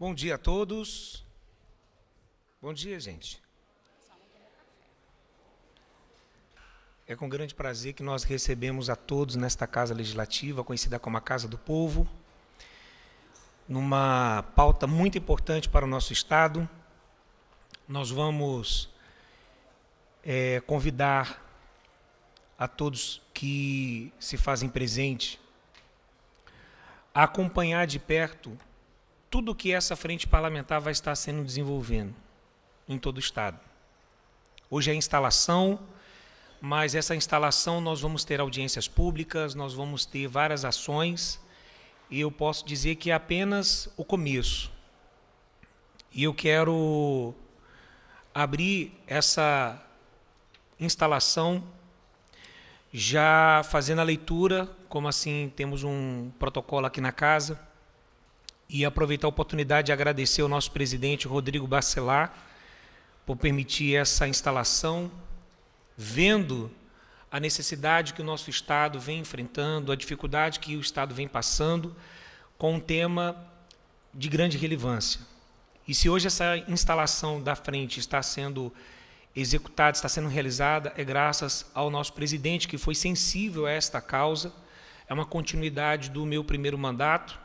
Bom dia a todos. Bom dia, gente. É com grande prazer que nós recebemos a todos nesta Casa Legislativa, conhecida como a Casa do Povo, numa pauta muito importante para o nosso Estado. Nós vamos é, convidar a todos que se fazem presente a acompanhar de perto tudo que essa frente parlamentar vai estar sendo desenvolvendo em todo o Estado. Hoje é a instalação, mas essa instalação nós vamos ter audiências públicas, nós vamos ter várias ações, e eu posso dizer que é apenas o começo. E eu quero abrir essa instalação já fazendo a leitura, como assim temos um protocolo aqui na casa e aproveitar a oportunidade de agradecer ao nosso presidente Rodrigo Bacelar por permitir essa instalação, vendo a necessidade que o nosso Estado vem enfrentando, a dificuldade que o Estado vem passando, com um tema de grande relevância. E se hoje essa instalação da frente está sendo executada, está sendo realizada, é graças ao nosso presidente, que foi sensível a esta causa. É uma continuidade do meu primeiro mandato,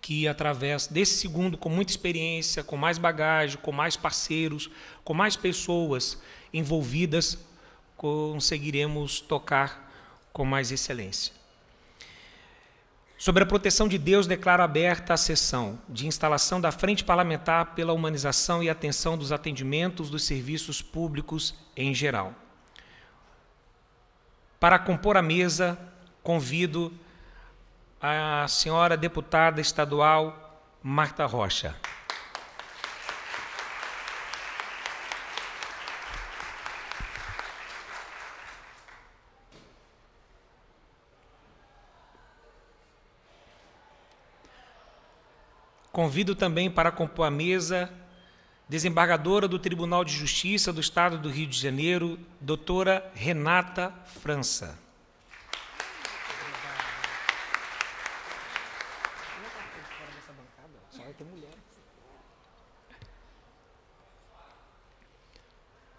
que através desse segundo, com muita experiência, com mais bagagem, com mais parceiros, com mais pessoas envolvidas, conseguiremos tocar com mais excelência. Sobre a proteção de Deus, declaro aberta a sessão de instalação da Frente Parlamentar pela Humanização e Atenção dos Atendimentos dos Serviços Públicos em geral. Para compor a mesa, convido a senhora deputada estadual Marta Rocha. Convido também para compor a mesa desembargadora do Tribunal de Justiça do Estado do Rio de Janeiro, doutora Renata França.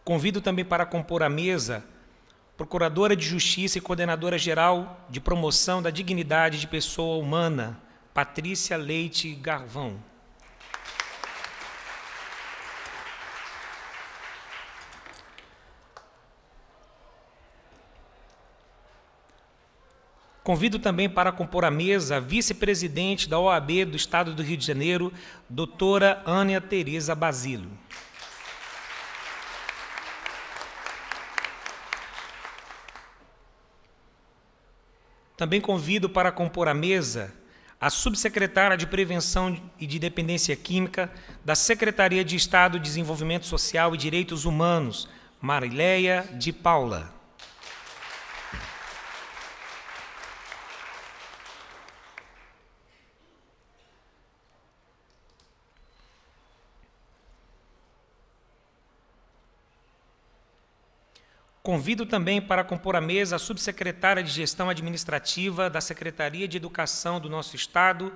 Convido também para compor a mesa Procuradora de Justiça e Coordenadora Geral de Promoção da Dignidade de Pessoa Humana, Patrícia Leite Garvão. Convido também para compor a mesa a vice-presidente da OAB do Estado do Rio de Janeiro, doutora Ana Tereza Basílio. Também convido para compor a mesa a subsecretária de Prevenção e de Dependência Química da Secretaria de Estado, Desenvolvimento Social e Direitos Humanos, Marileia de Paula. Convido também para compor a mesa a subsecretária de Gestão Administrativa da Secretaria de Educação do nosso Estado,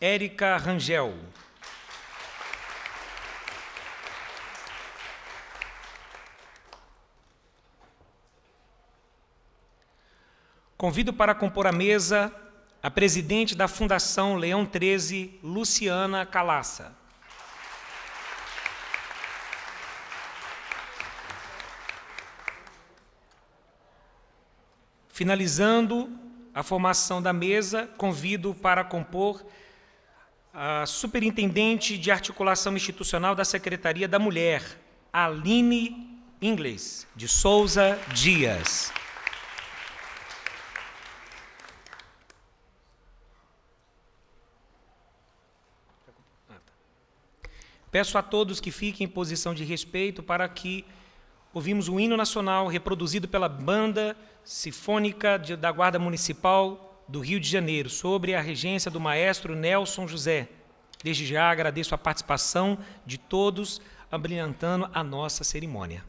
Érica Rangel. Convido para compor a mesa a presidente da Fundação Leão 13, Luciana Calassa. Finalizando a formação da mesa, convido para compor a Superintendente de Articulação Institucional da Secretaria da Mulher, Aline Inglês, de Souza Dias. Peço a todos que fiquem em posição de respeito para que ouvimos o hino nacional reproduzido pela Banda Sinfônica da Guarda Municipal do Rio de Janeiro, sobre a regência do maestro Nelson José. Desde já agradeço a participação de todos, abrilhantando a nossa cerimônia.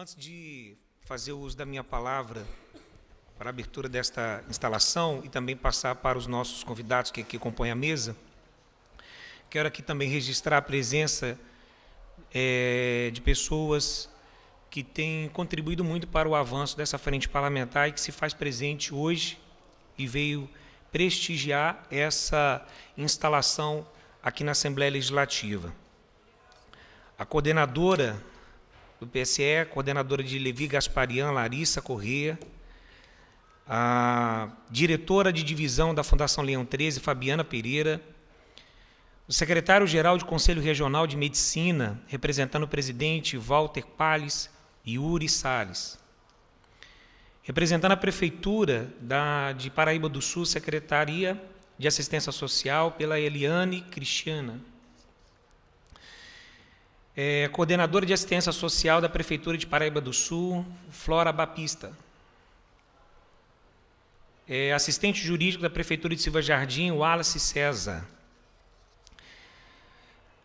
Antes de fazer uso da minha palavra para a abertura desta instalação e também passar para os nossos convidados que aqui compõem a mesa, quero aqui também registrar a presença é, de pessoas que têm contribuído muito para o avanço dessa frente parlamentar e que se faz presente hoje e veio prestigiar essa instalação aqui na Assembleia Legislativa. A coordenadora do PSE, coordenadora de Levi Gasparian, Larissa Corrêa, a diretora de divisão da Fundação Leão 13, Fabiana Pereira, o secretário-geral de Conselho Regional de Medicina, representando o presidente Walter Palles e Uri Salles. Representando a Prefeitura da, de Paraíba do Sul, Secretaria de Assistência Social, pela Eliane Cristiana é, coordenadora de assistência social da Prefeitura de Paraíba do Sul, Flora Bapista. É, assistente jurídico da Prefeitura de Silva Jardim, Wallace César.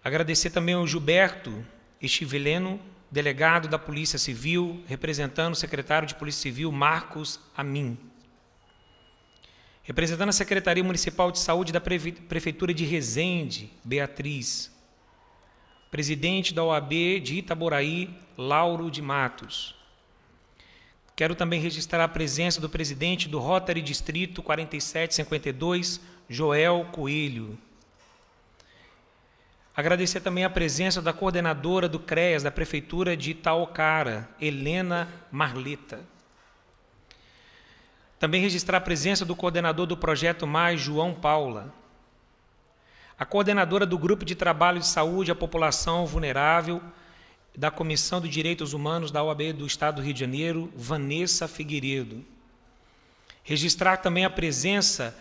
Agradecer também ao Gilberto Estivileno, delegado da Polícia Civil, representando o secretário de Polícia Civil, Marcos Amin. Representando a Secretaria Municipal de Saúde da Prefeitura de Resende, Beatriz presidente da OAB de Itaboraí, Lauro de Matos. Quero também registrar a presença do presidente do Rotary Distrito 4752, Joel Coelho. Agradecer também a presença da coordenadora do CREAS da Prefeitura de Itaocara, Helena Marleta. Também registrar a presença do coordenador do Projeto Mais, João Paula a coordenadora do Grupo de Trabalho de Saúde à População Vulnerável da Comissão de Direitos Humanos da OAB do Estado do Rio de Janeiro, Vanessa Figueiredo. Registrar também a presença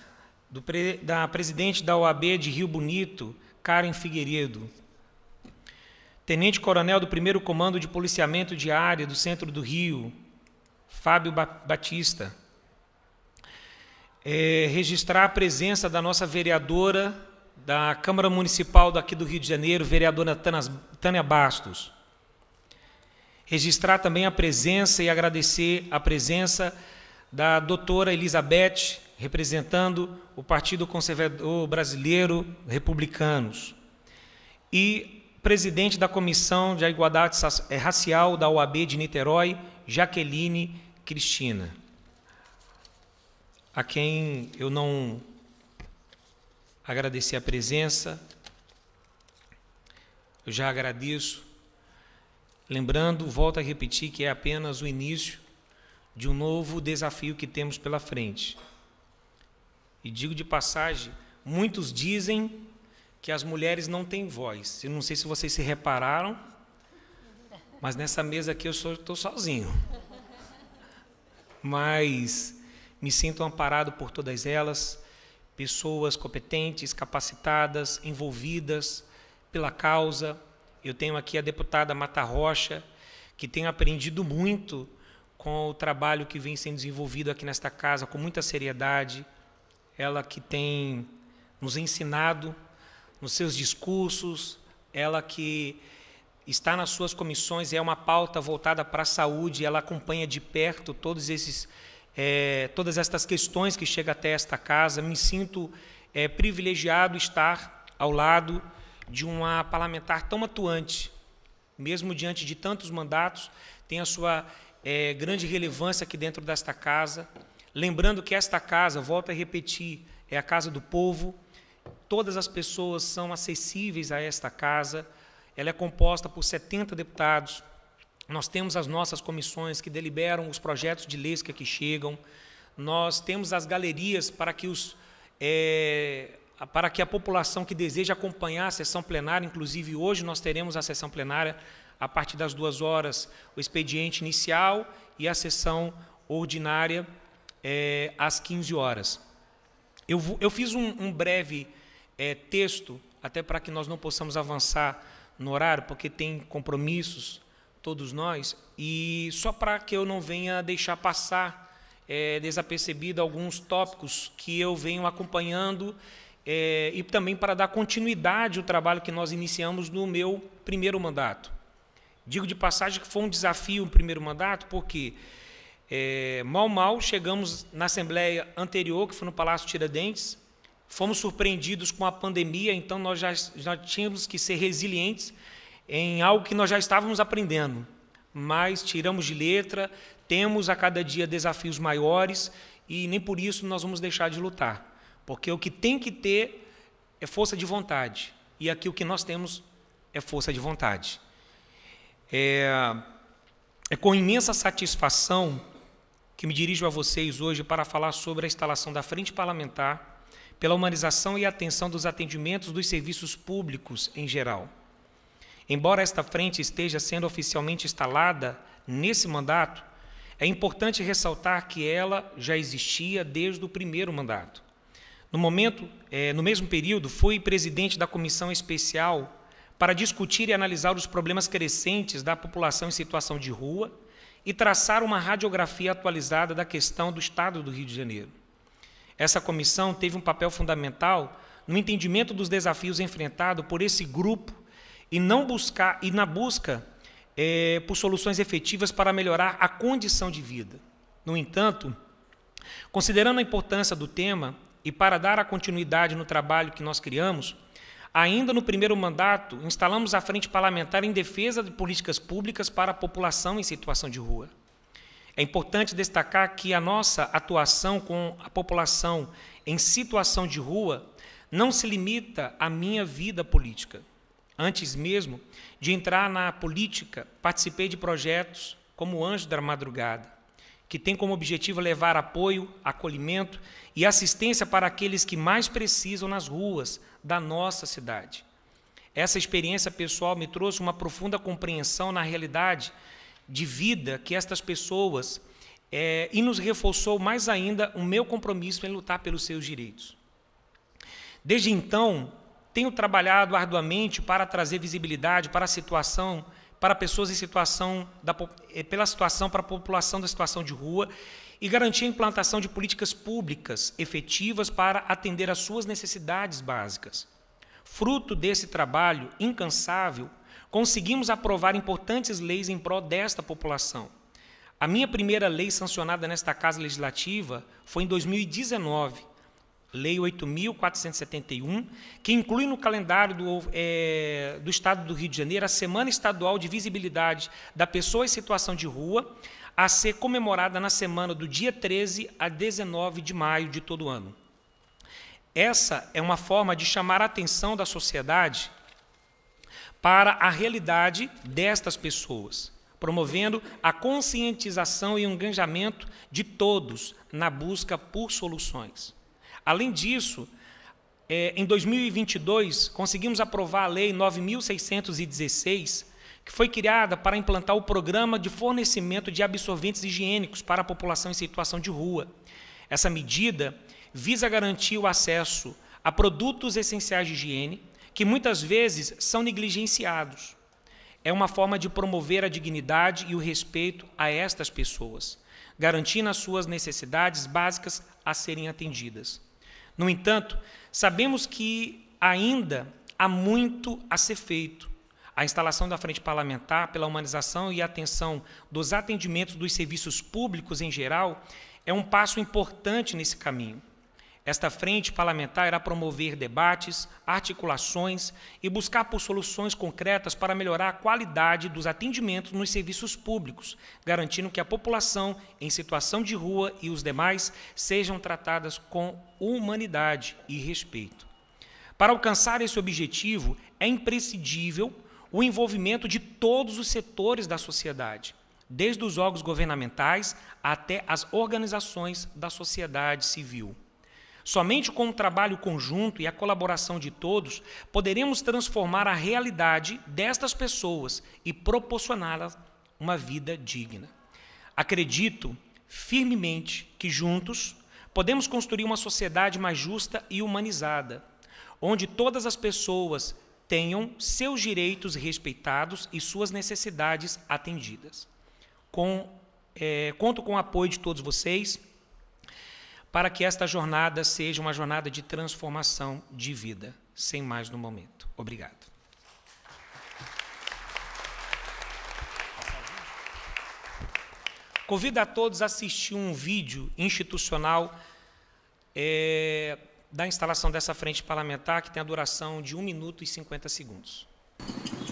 do, da presidente da OAB de Rio Bonito, Karen Figueiredo. Tenente Coronel do 1 Comando de Policiamento de Área do Centro do Rio, Fábio Batista. É, registrar a presença da nossa vereadora da Câmara Municipal daqui do Rio de Janeiro, vereadora Tânia Bastos. Registrar também a presença e agradecer a presença da doutora Elizabeth, representando o Partido Conservador Brasileiro Republicanos, e presidente da Comissão de Igualdade eh, Racial da OAB de Niterói, Jaqueline Cristina, a quem eu não agradecer a presença. Eu já agradeço. Lembrando, volto a repetir que é apenas o início de um novo desafio que temos pela frente. E digo de passagem, muitos dizem que as mulheres não têm voz. Eu não sei se vocês se repararam, mas nessa mesa aqui eu estou sozinho. Mas me sinto amparado por todas elas pessoas competentes, capacitadas, envolvidas pela causa. Eu tenho aqui a deputada Mata Rocha, que tem aprendido muito com o trabalho que vem sendo desenvolvido aqui nesta casa, com muita seriedade. Ela que tem nos ensinado nos seus discursos, ela que está nas suas comissões, e é uma pauta voltada para a saúde, ela acompanha de perto todos esses é, todas estas questões que chegam até esta casa. Me sinto é, privilegiado estar ao lado de uma parlamentar tão atuante, mesmo diante de tantos mandatos, tem a sua é, grande relevância aqui dentro desta casa. Lembrando que esta casa, volto a repetir, é a casa do povo, todas as pessoas são acessíveis a esta casa, ela é composta por 70 deputados, nós temos as nossas comissões que deliberam os projetos de leis que aqui chegam. Nós temos as galerias para que, os, é, para que a população que deseja acompanhar a sessão plenária, inclusive hoje nós teremos a sessão plenária a partir das duas horas, o expediente inicial e a sessão ordinária é, às 15 horas. Eu, eu fiz um, um breve é, texto, até para que nós não possamos avançar no horário, porque tem compromissos todos nós, e só para que eu não venha deixar passar é, desapercebido alguns tópicos que eu venho acompanhando é, e também para dar continuidade ao trabalho que nós iniciamos no meu primeiro mandato. Digo de passagem que foi um desafio o primeiro mandato, porque é, mal, mal chegamos na Assembleia anterior, que foi no Palácio Tiradentes, fomos surpreendidos com a pandemia, então nós já, já tínhamos que ser resilientes em algo que nós já estávamos aprendendo, mas tiramos de letra, temos a cada dia desafios maiores e nem por isso nós vamos deixar de lutar, porque o que tem que ter é força de vontade e aqui o que nós temos é força de vontade. É, é com imensa satisfação que me dirijo a vocês hoje para falar sobre a instalação da Frente Parlamentar pela humanização e atenção dos atendimentos dos serviços públicos em geral. Embora esta frente esteja sendo oficialmente instalada nesse mandato, é importante ressaltar que ela já existia desde o primeiro mandato. No momento, é, no mesmo período, fui presidente da comissão especial para discutir e analisar os problemas crescentes da população em situação de rua e traçar uma radiografia atualizada da questão do Estado do Rio de Janeiro. Essa comissão teve um papel fundamental no entendimento dos desafios enfrentados por esse grupo e não buscar e na busca é, por soluções efetivas para melhorar a condição de vida. No entanto, considerando a importância do tema e para dar a continuidade no trabalho que nós criamos, ainda no primeiro mandato instalamos a frente parlamentar em defesa de políticas públicas para a população em situação de rua. É importante destacar que a nossa atuação com a população em situação de rua não se limita à minha vida política. Antes mesmo de entrar na política, participei de projetos como o Anjo da Madrugada, que tem como objetivo levar apoio, acolhimento e assistência para aqueles que mais precisam nas ruas da nossa cidade. Essa experiência pessoal me trouxe uma profunda compreensão na realidade de vida que estas pessoas é, e nos reforçou mais ainda o meu compromisso em lutar pelos seus direitos. Desde então, tenho trabalhado arduamente para trazer visibilidade para a situação, para pessoas em situação da, eh, pela situação para a população da situação de rua e garantir a implantação de políticas públicas efetivas para atender às suas necessidades básicas. Fruto desse trabalho incansável, conseguimos aprovar importantes leis em prol desta população. A minha primeira lei sancionada nesta Casa Legislativa foi em 2019 Lei 8.471, que inclui no calendário do, é, do Estado do Rio de Janeiro a Semana Estadual de Visibilidade da Pessoa em Situação de Rua, a ser comemorada na semana do dia 13 a 19 de maio de todo ano. Essa é uma forma de chamar a atenção da sociedade para a realidade destas pessoas, promovendo a conscientização e o engajamento de todos na busca por soluções. Além disso, é, em 2022, conseguimos aprovar a Lei 9.616, que foi criada para implantar o programa de fornecimento de absorventes higiênicos para a população em situação de rua. Essa medida visa garantir o acesso a produtos essenciais de higiene, que muitas vezes são negligenciados. É uma forma de promover a dignidade e o respeito a estas pessoas, garantindo as suas necessidades básicas a serem atendidas. No entanto, sabemos que ainda há muito a ser feito. A instalação da frente parlamentar pela humanização e atenção dos atendimentos dos serviços públicos em geral é um passo importante nesse caminho. Esta frente parlamentar irá promover debates, articulações e buscar por soluções concretas para melhorar a qualidade dos atendimentos nos serviços públicos, garantindo que a população em situação de rua e os demais sejam tratadas com humanidade e respeito. Para alcançar esse objetivo, é imprescindível o envolvimento de todos os setores da sociedade, desde os órgãos governamentais até as organizações da sociedade civil. Somente com o trabalho conjunto e a colaboração de todos poderemos transformar a realidade destas pessoas e proporcioná-las uma vida digna. Acredito firmemente que juntos podemos construir uma sociedade mais justa e humanizada, onde todas as pessoas tenham seus direitos respeitados e suas necessidades atendidas. Com, é, conto com o apoio de todos vocês para que esta jornada seja uma jornada de transformação de vida, sem mais no momento. Obrigado. Convido a todos a assistir um vídeo institucional é, da instalação dessa frente parlamentar, que tem a duração de 1 minuto e 50 segundos. Música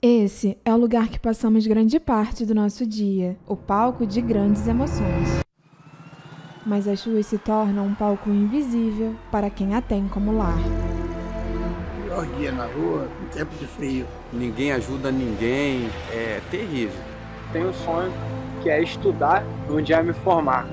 esse é o lugar que passamos grande parte do nosso dia, o palco de grandes emoções. Mas as ruas se tornam um palco invisível para quem a tem como lar. Pior dia na rua, um tempo de frio. Ninguém ajuda ninguém, é terrível. Tenho um sonho que é estudar, um dia me formar.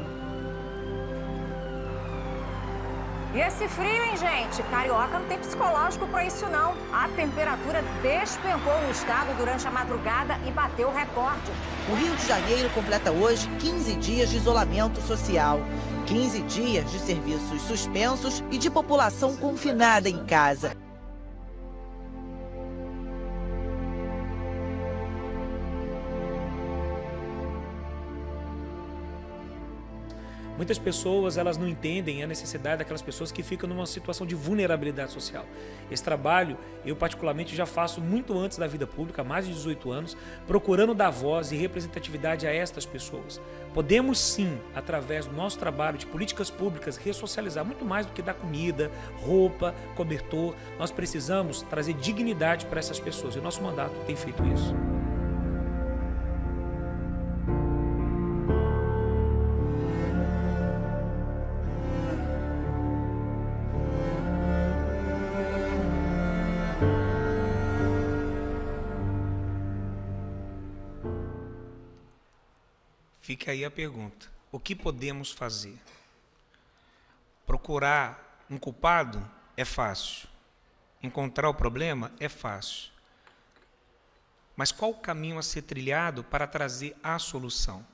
E esse frio, hein, gente? Carioca não tem psicológico para isso, não. A temperatura despencou no estado durante a madrugada e bateu o recorde. O Rio de Janeiro completa hoje 15 dias de isolamento social. 15 dias de serviços suspensos e de população confinada em casa. Muitas pessoas elas não entendem a necessidade daquelas pessoas que ficam numa situação de vulnerabilidade social. Esse trabalho eu particularmente já faço muito antes da vida pública, há mais de 18 anos, procurando dar voz e representatividade a estas pessoas. Podemos sim, através do nosso trabalho de políticas públicas, ressocializar muito mais do que dar comida, roupa, cobertor. Nós precisamos trazer dignidade para essas pessoas e o nosso mandato tem feito isso. a pergunta: o que podemos fazer? Procurar um culpado é fácil. Encontrar o problema é fácil. Mas qual o caminho a ser trilhado para trazer a solução?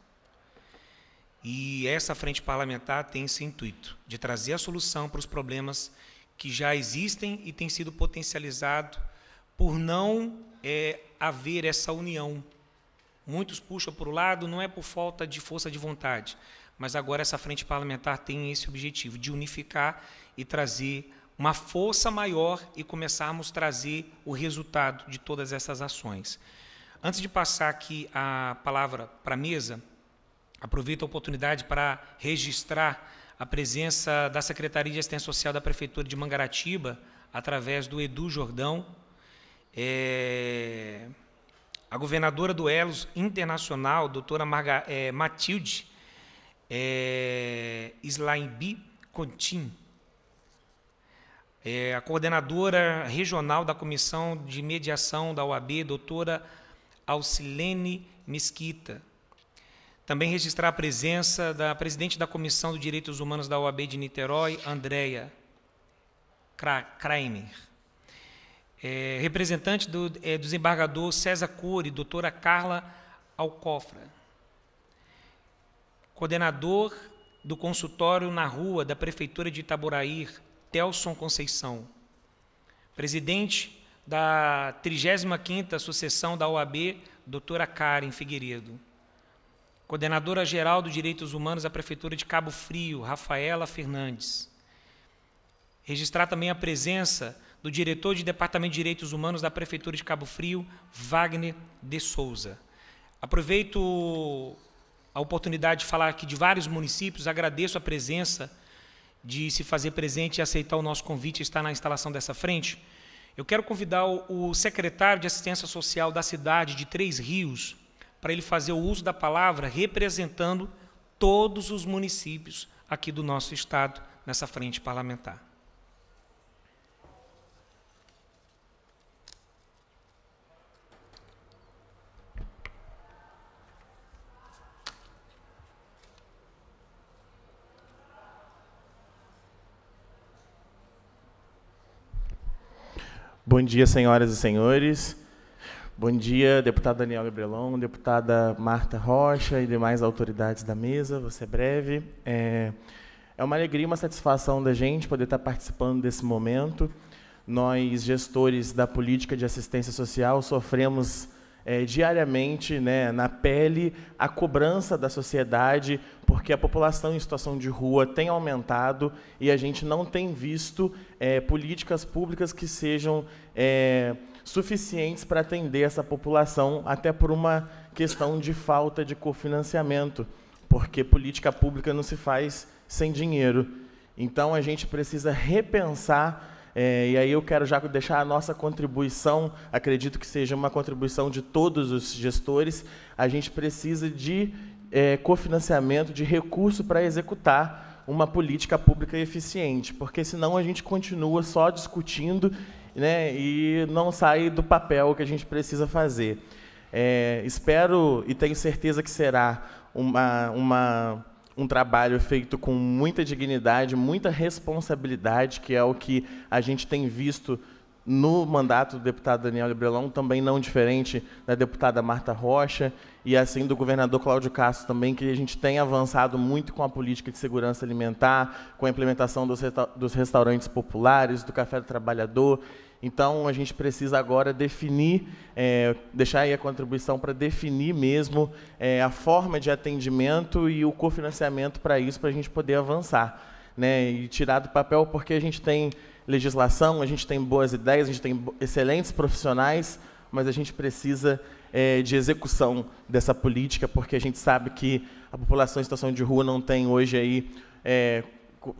E essa frente parlamentar tem esse intuito de trazer a solução para os problemas que já existem e têm sido potencializados por não é, haver essa união Muitos puxam para o lado, não é por falta de força de vontade, mas agora essa frente parlamentar tem esse objetivo de unificar e trazer uma força maior e começarmos a trazer o resultado de todas essas ações. Antes de passar aqui a palavra para a mesa, aproveito a oportunidade para registrar a presença da Secretaria de Assistência Social da Prefeitura de Mangaratiba, através do Edu Jordão. É, a governadora do Elos Internacional, doutora Marga, é, Matilde é, Slaimbi Contin, é, eh, a coordenadora regional da Comissão de Mediação da OAB, doutora Alcilene Mesquita. Também registrar a presença da presidente da Comissão de Direitos Humanos da OAB de Niterói, Andréia Kramer é, representante do é, desembargador César Cury, doutora Carla Alcofra, coordenador do consultório na rua da Prefeitura de Itaboraí, Telson Conceição, presidente da 35ª Associação da OAB, doutora Karen Figueiredo, coordenadora geral dos Direitos Humanos da Prefeitura de Cabo Frio, Rafaela Fernandes, registrar também a presença do diretor de Departamento de Direitos Humanos da Prefeitura de Cabo Frio, Wagner de Souza. Aproveito a oportunidade de falar aqui de vários municípios, agradeço a presença de se fazer presente e aceitar o nosso convite e estar na instalação dessa frente. Eu quero convidar o secretário de Assistência Social da cidade de Três Rios para ele fazer o uso da palavra representando todos os municípios aqui do nosso estado nessa frente parlamentar. Bom dia, senhoras e senhores. Bom dia, deputado Daniel Gabrielon, deputada Marta Rocha e demais autoridades da mesa. Você ser breve. É, é uma alegria, e uma satisfação da gente poder estar participando desse momento. Nós, gestores da política de assistência social, sofremos é, diariamente né, na pele a cobrança da sociedade, porque a população em situação de rua tem aumentado e a gente não tem visto é, políticas públicas que sejam é, suficientes para atender essa população, até por uma questão de falta de cofinanciamento, porque política pública não se faz sem dinheiro. Então a gente precisa repensar é, e aí eu quero já deixar a nossa contribuição, acredito que seja uma contribuição de todos os gestores. A gente precisa de é, cofinanciamento, de recurso para executar uma política pública eficiente, porque senão a gente continua só discutindo né, e não sai do papel que a gente precisa fazer. É, espero e tenho certeza que será uma, uma um trabalho feito com muita dignidade, muita responsabilidade, que é o que a gente tem visto no mandato do deputado Daniel Lebrelão, também não diferente da deputada Marta Rocha e assim do governador Cláudio Castro também, que a gente tem avançado muito com a política de segurança alimentar, com a implementação dos, restaurantes populares, do café do trabalhador então, a gente precisa agora definir, é, deixar aí a contribuição para definir mesmo é, a forma de atendimento e o cofinanciamento para isso, para a gente poder avançar. Né, e tirar do papel, porque a gente tem legislação, a gente tem boas ideias, a gente tem excelentes profissionais, mas a gente precisa é, de execução dessa política, porque a gente sabe que a população em situação de rua não tem hoje aí é,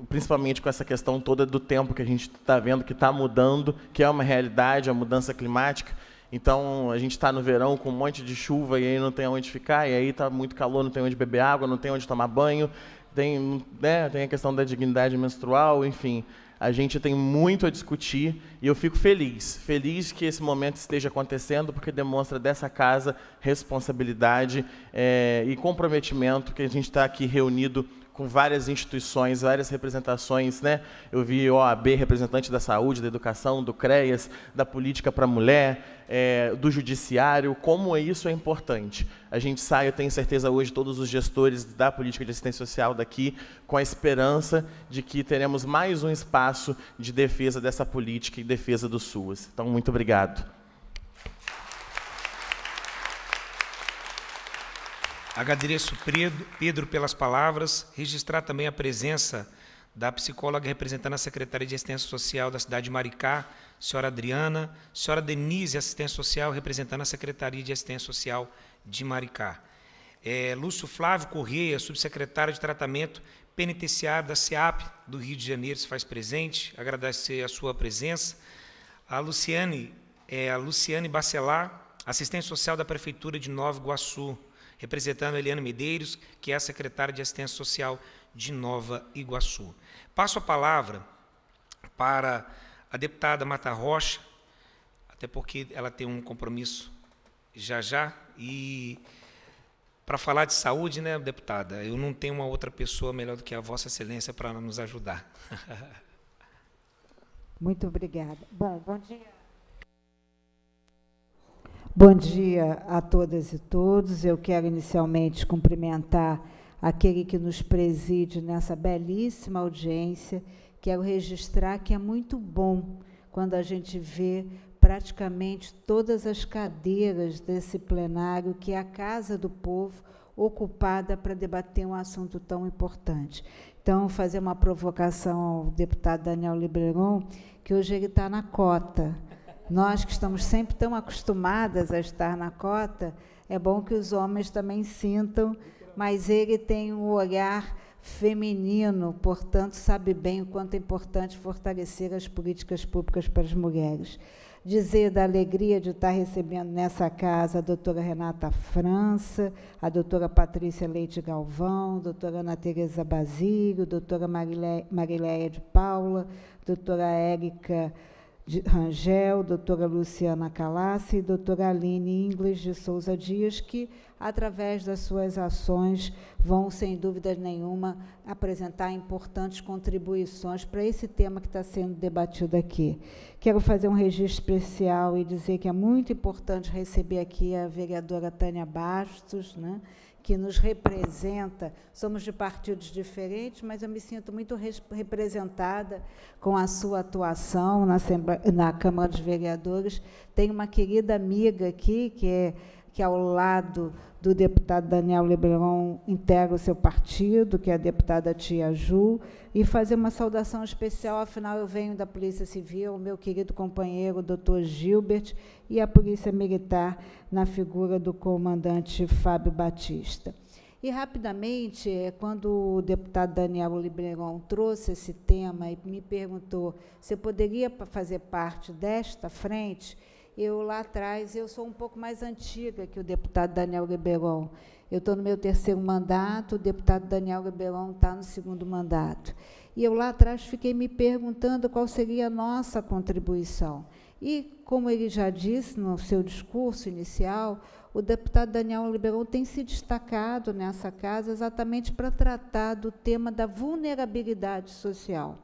principalmente com essa questão toda do tempo que a gente está vendo que está mudando, que é uma realidade, a mudança climática. Então a gente está no verão com um monte de chuva e aí não tem onde ficar, e aí está muito calor, não tem onde beber água, não tem onde tomar banho, tem, né, tem a questão da dignidade menstrual, enfim. A gente tem muito a discutir e eu fico feliz, feliz que esse momento esteja acontecendo, porque demonstra dessa casa responsabilidade é, e comprometimento que a gente está aqui reunido com várias instituições, várias representações, né? Eu vi OAB, representante da saúde, da educação, do CREAS, da política para a mulher, é, do judiciário, como é isso é importante. A gente sai, eu tenho certeza hoje, todos os gestores da política de assistência social daqui, com a esperança de que teremos mais um espaço de defesa dessa política e defesa do SUAS. Então, muito obrigado. Agradeço Pedro pelas palavras, registrar também a presença da psicóloga representando a Secretaria de Assistência Social da cidade de Maricá, senhora Adriana, senhora Denise, assistente social, representando a Secretaria de Assistência Social de Maricá. É, Lúcio Flávio Correia, subsecretário de Tratamento Penitenciário da SEAP do Rio de Janeiro, se faz presente, agradecer a sua presença. A Luciane, é, a Luciane Bacelar, assistente social da Prefeitura de Nova Iguaçu, representando a Medeiros, que é a secretária de Assistência Social de Nova Iguaçu. Passo a palavra para a deputada Mata Rocha, até porque ela tem um compromisso já já e para falar de saúde, né, deputada? Eu não tenho uma outra pessoa melhor do que a Vossa Excelência para nos ajudar. Muito obrigada. Bom, bom dia Bom dia a todas e todos. Eu quero inicialmente cumprimentar aquele que nos preside nessa belíssima audiência. Quero registrar que é muito bom quando a gente vê praticamente todas as cadeiras desse plenário, que é a Casa do Povo, ocupada para debater um assunto tão importante. Então, fazer uma provocação ao deputado Daniel Liberon, que hoje ele está na cota nós que estamos sempre tão acostumadas a estar na cota, é bom que os homens também sintam, mas ele tem um olhar feminino, portanto, sabe bem o quanto é importante fortalecer as políticas públicas para as mulheres. Dizer da alegria de estar recebendo nessa casa a doutora Renata França, a doutora Patrícia Leite Galvão, a doutora Ana Tereza Basílio, a doutora Marileia de Paula, a doutora Érica Rangel, doutora Luciana Calassi e doutora Aline Inglis de Souza Dias, que, através das suas ações, vão, sem dúvida nenhuma, apresentar importantes contribuições para esse tema que está sendo debatido aqui. Quero fazer um registro especial e dizer que é muito importante receber aqui a vereadora Tânia Bastos, né? que nos representa. Somos de partidos diferentes, mas eu me sinto muito representada com a sua atuação na, na Câmara dos Vereadores. Tem uma querida amiga aqui, que é que é ao lado do deputado Daniel Lebron integra o seu partido, que é a deputada Tia Ju, e fazer uma saudação especial, afinal eu venho da Polícia Civil, meu querido companheiro doutor Gilbert, e a Polícia Militar, na figura do comandante Fábio Batista. E, rapidamente, é, quando o deputado Daniel Libreirão trouxe esse tema e me perguntou se eu poderia fazer parte desta frente, eu lá atrás, eu sou um pouco mais antiga que o deputado Daniel Ribeirão. Eu estou no meu terceiro mandato, o deputado Daniel Ribeirão está no segundo mandato. E eu lá atrás fiquei me perguntando qual seria a nossa contribuição. E, como ele já disse no seu discurso inicial, o deputado Daniel Ribeirão tem se destacado nessa casa exatamente para tratar do tema da vulnerabilidade social.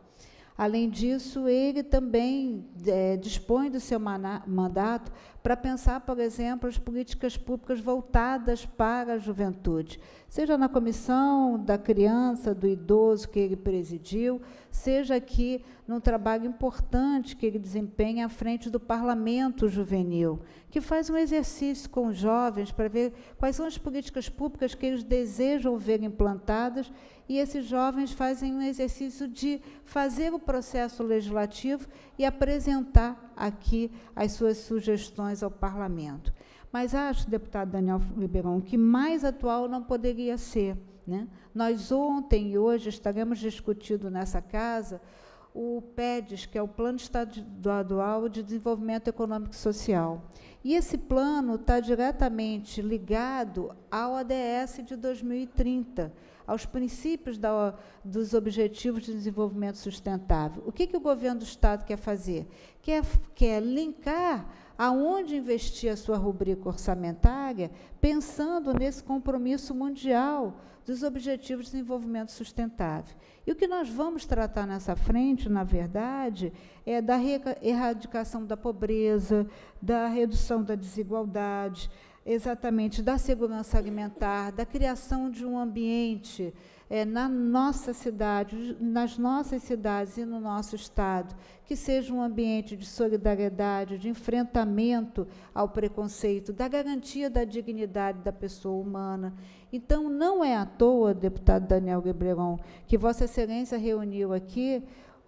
Além disso, ele também é, dispõe do seu mandato para pensar, por exemplo, as políticas públicas voltadas para a juventude, seja na comissão da criança, do idoso que ele presidiu, seja aqui num trabalho importante que ele desempenha à frente do Parlamento Juvenil, que faz um exercício com os jovens para ver quais são as políticas públicas que eles desejam ver implantadas e esses jovens fazem um exercício de fazer o processo legislativo e apresentar aqui as suas sugestões ao parlamento. Mas acho, deputado Daniel Ribeirão, que mais atual não poderia ser. Né? Nós ontem e hoje estaremos discutindo nessa casa o PEDES, que é o Plano Estadual de Desenvolvimento Econômico e Social. E esse plano está diretamente ligado ao ADS de 2030, aos princípios da, dos Objetivos de Desenvolvimento Sustentável. O que, que o governo do Estado quer fazer? Quer, quer linkar aonde investir a sua rubrica orçamentária, pensando nesse compromisso mundial dos Objetivos de Desenvolvimento Sustentável. E o que nós vamos tratar nessa frente, na verdade, é da erradicação da pobreza, da redução da desigualdade, exatamente da segurança alimentar, da criação de um ambiente é, na nossa cidade, nas nossas cidades e no nosso estado, que seja um ambiente de solidariedade, de enfrentamento ao preconceito, da garantia da dignidade da pessoa humana. Então, não é à toa, deputado Daniel Gebreron, que Vossa Excelência reuniu aqui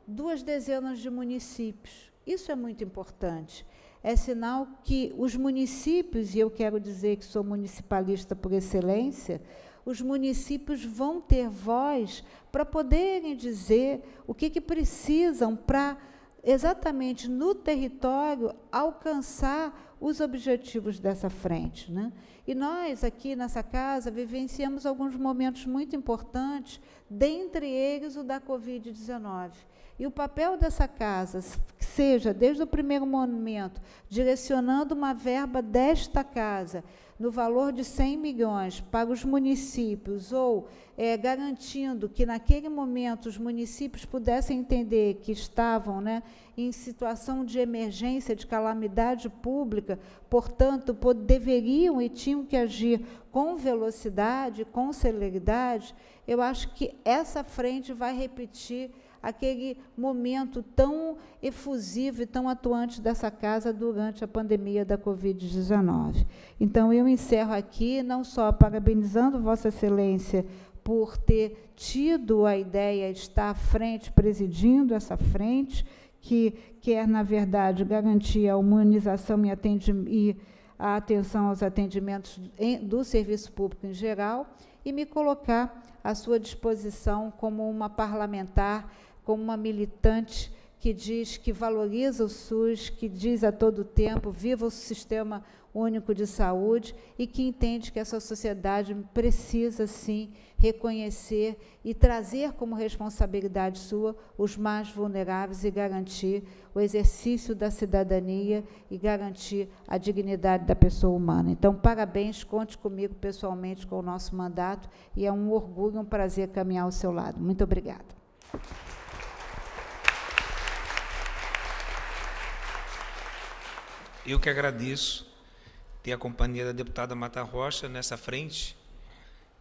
duas dezenas de municípios. Isso é muito importante é sinal que os municípios, e eu quero dizer que sou municipalista por excelência, os municípios vão ter voz para poderem dizer o que, que precisam para, exatamente no território, alcançar os objetivos dessa frente. Né? E nós, aqui nessa casa, vivenciamos alguns momentos muito importantes, dentre eles o da Covid-19. E o papel dessa casa, seja desde o primeiro momento, direcionando uma verba desta casa, no valor de 100 milhões para os municípios, ou é, garantindo que naquele momento os municípios pudessem entender que estavam né, em situação de emergência, de calamidade pública, portanto, deveriam e tinham que agir com velocidade, com celeridade, eu acho que essa frente vai repetir aquele momento tão efusivo e tão atuante dessa casa durante a pandemia da Covid-19. Então, eu encerro aqui, não só parabenizando Vossa Excelência por ter tido a ideia de estar à frente, presidindo essa frente, que quer, na verdade, garantir a humanização e, a atenção aos atendimentos do serviço público em geral, e me colocar à sua disposição como uma parlamentar como uma militante que diz que valoriza o SUS, que diz a todo tempo viva o sistema único de saúde e que entende que essa sociedade precisa sim reconhecer e trazer como responsabilidade sua os mais vulneráveis e garantir o exercício da cidadania e garantir a dignidade da pessoa humana. Então, parabéns, conte comigo pessoalmente com o nosso mandato e é um orgulho, um prazer caminhar ao seu lado. Muito obrigada. Eu que agradeço ter a companhia da deputada Mata Rocha nessa frente,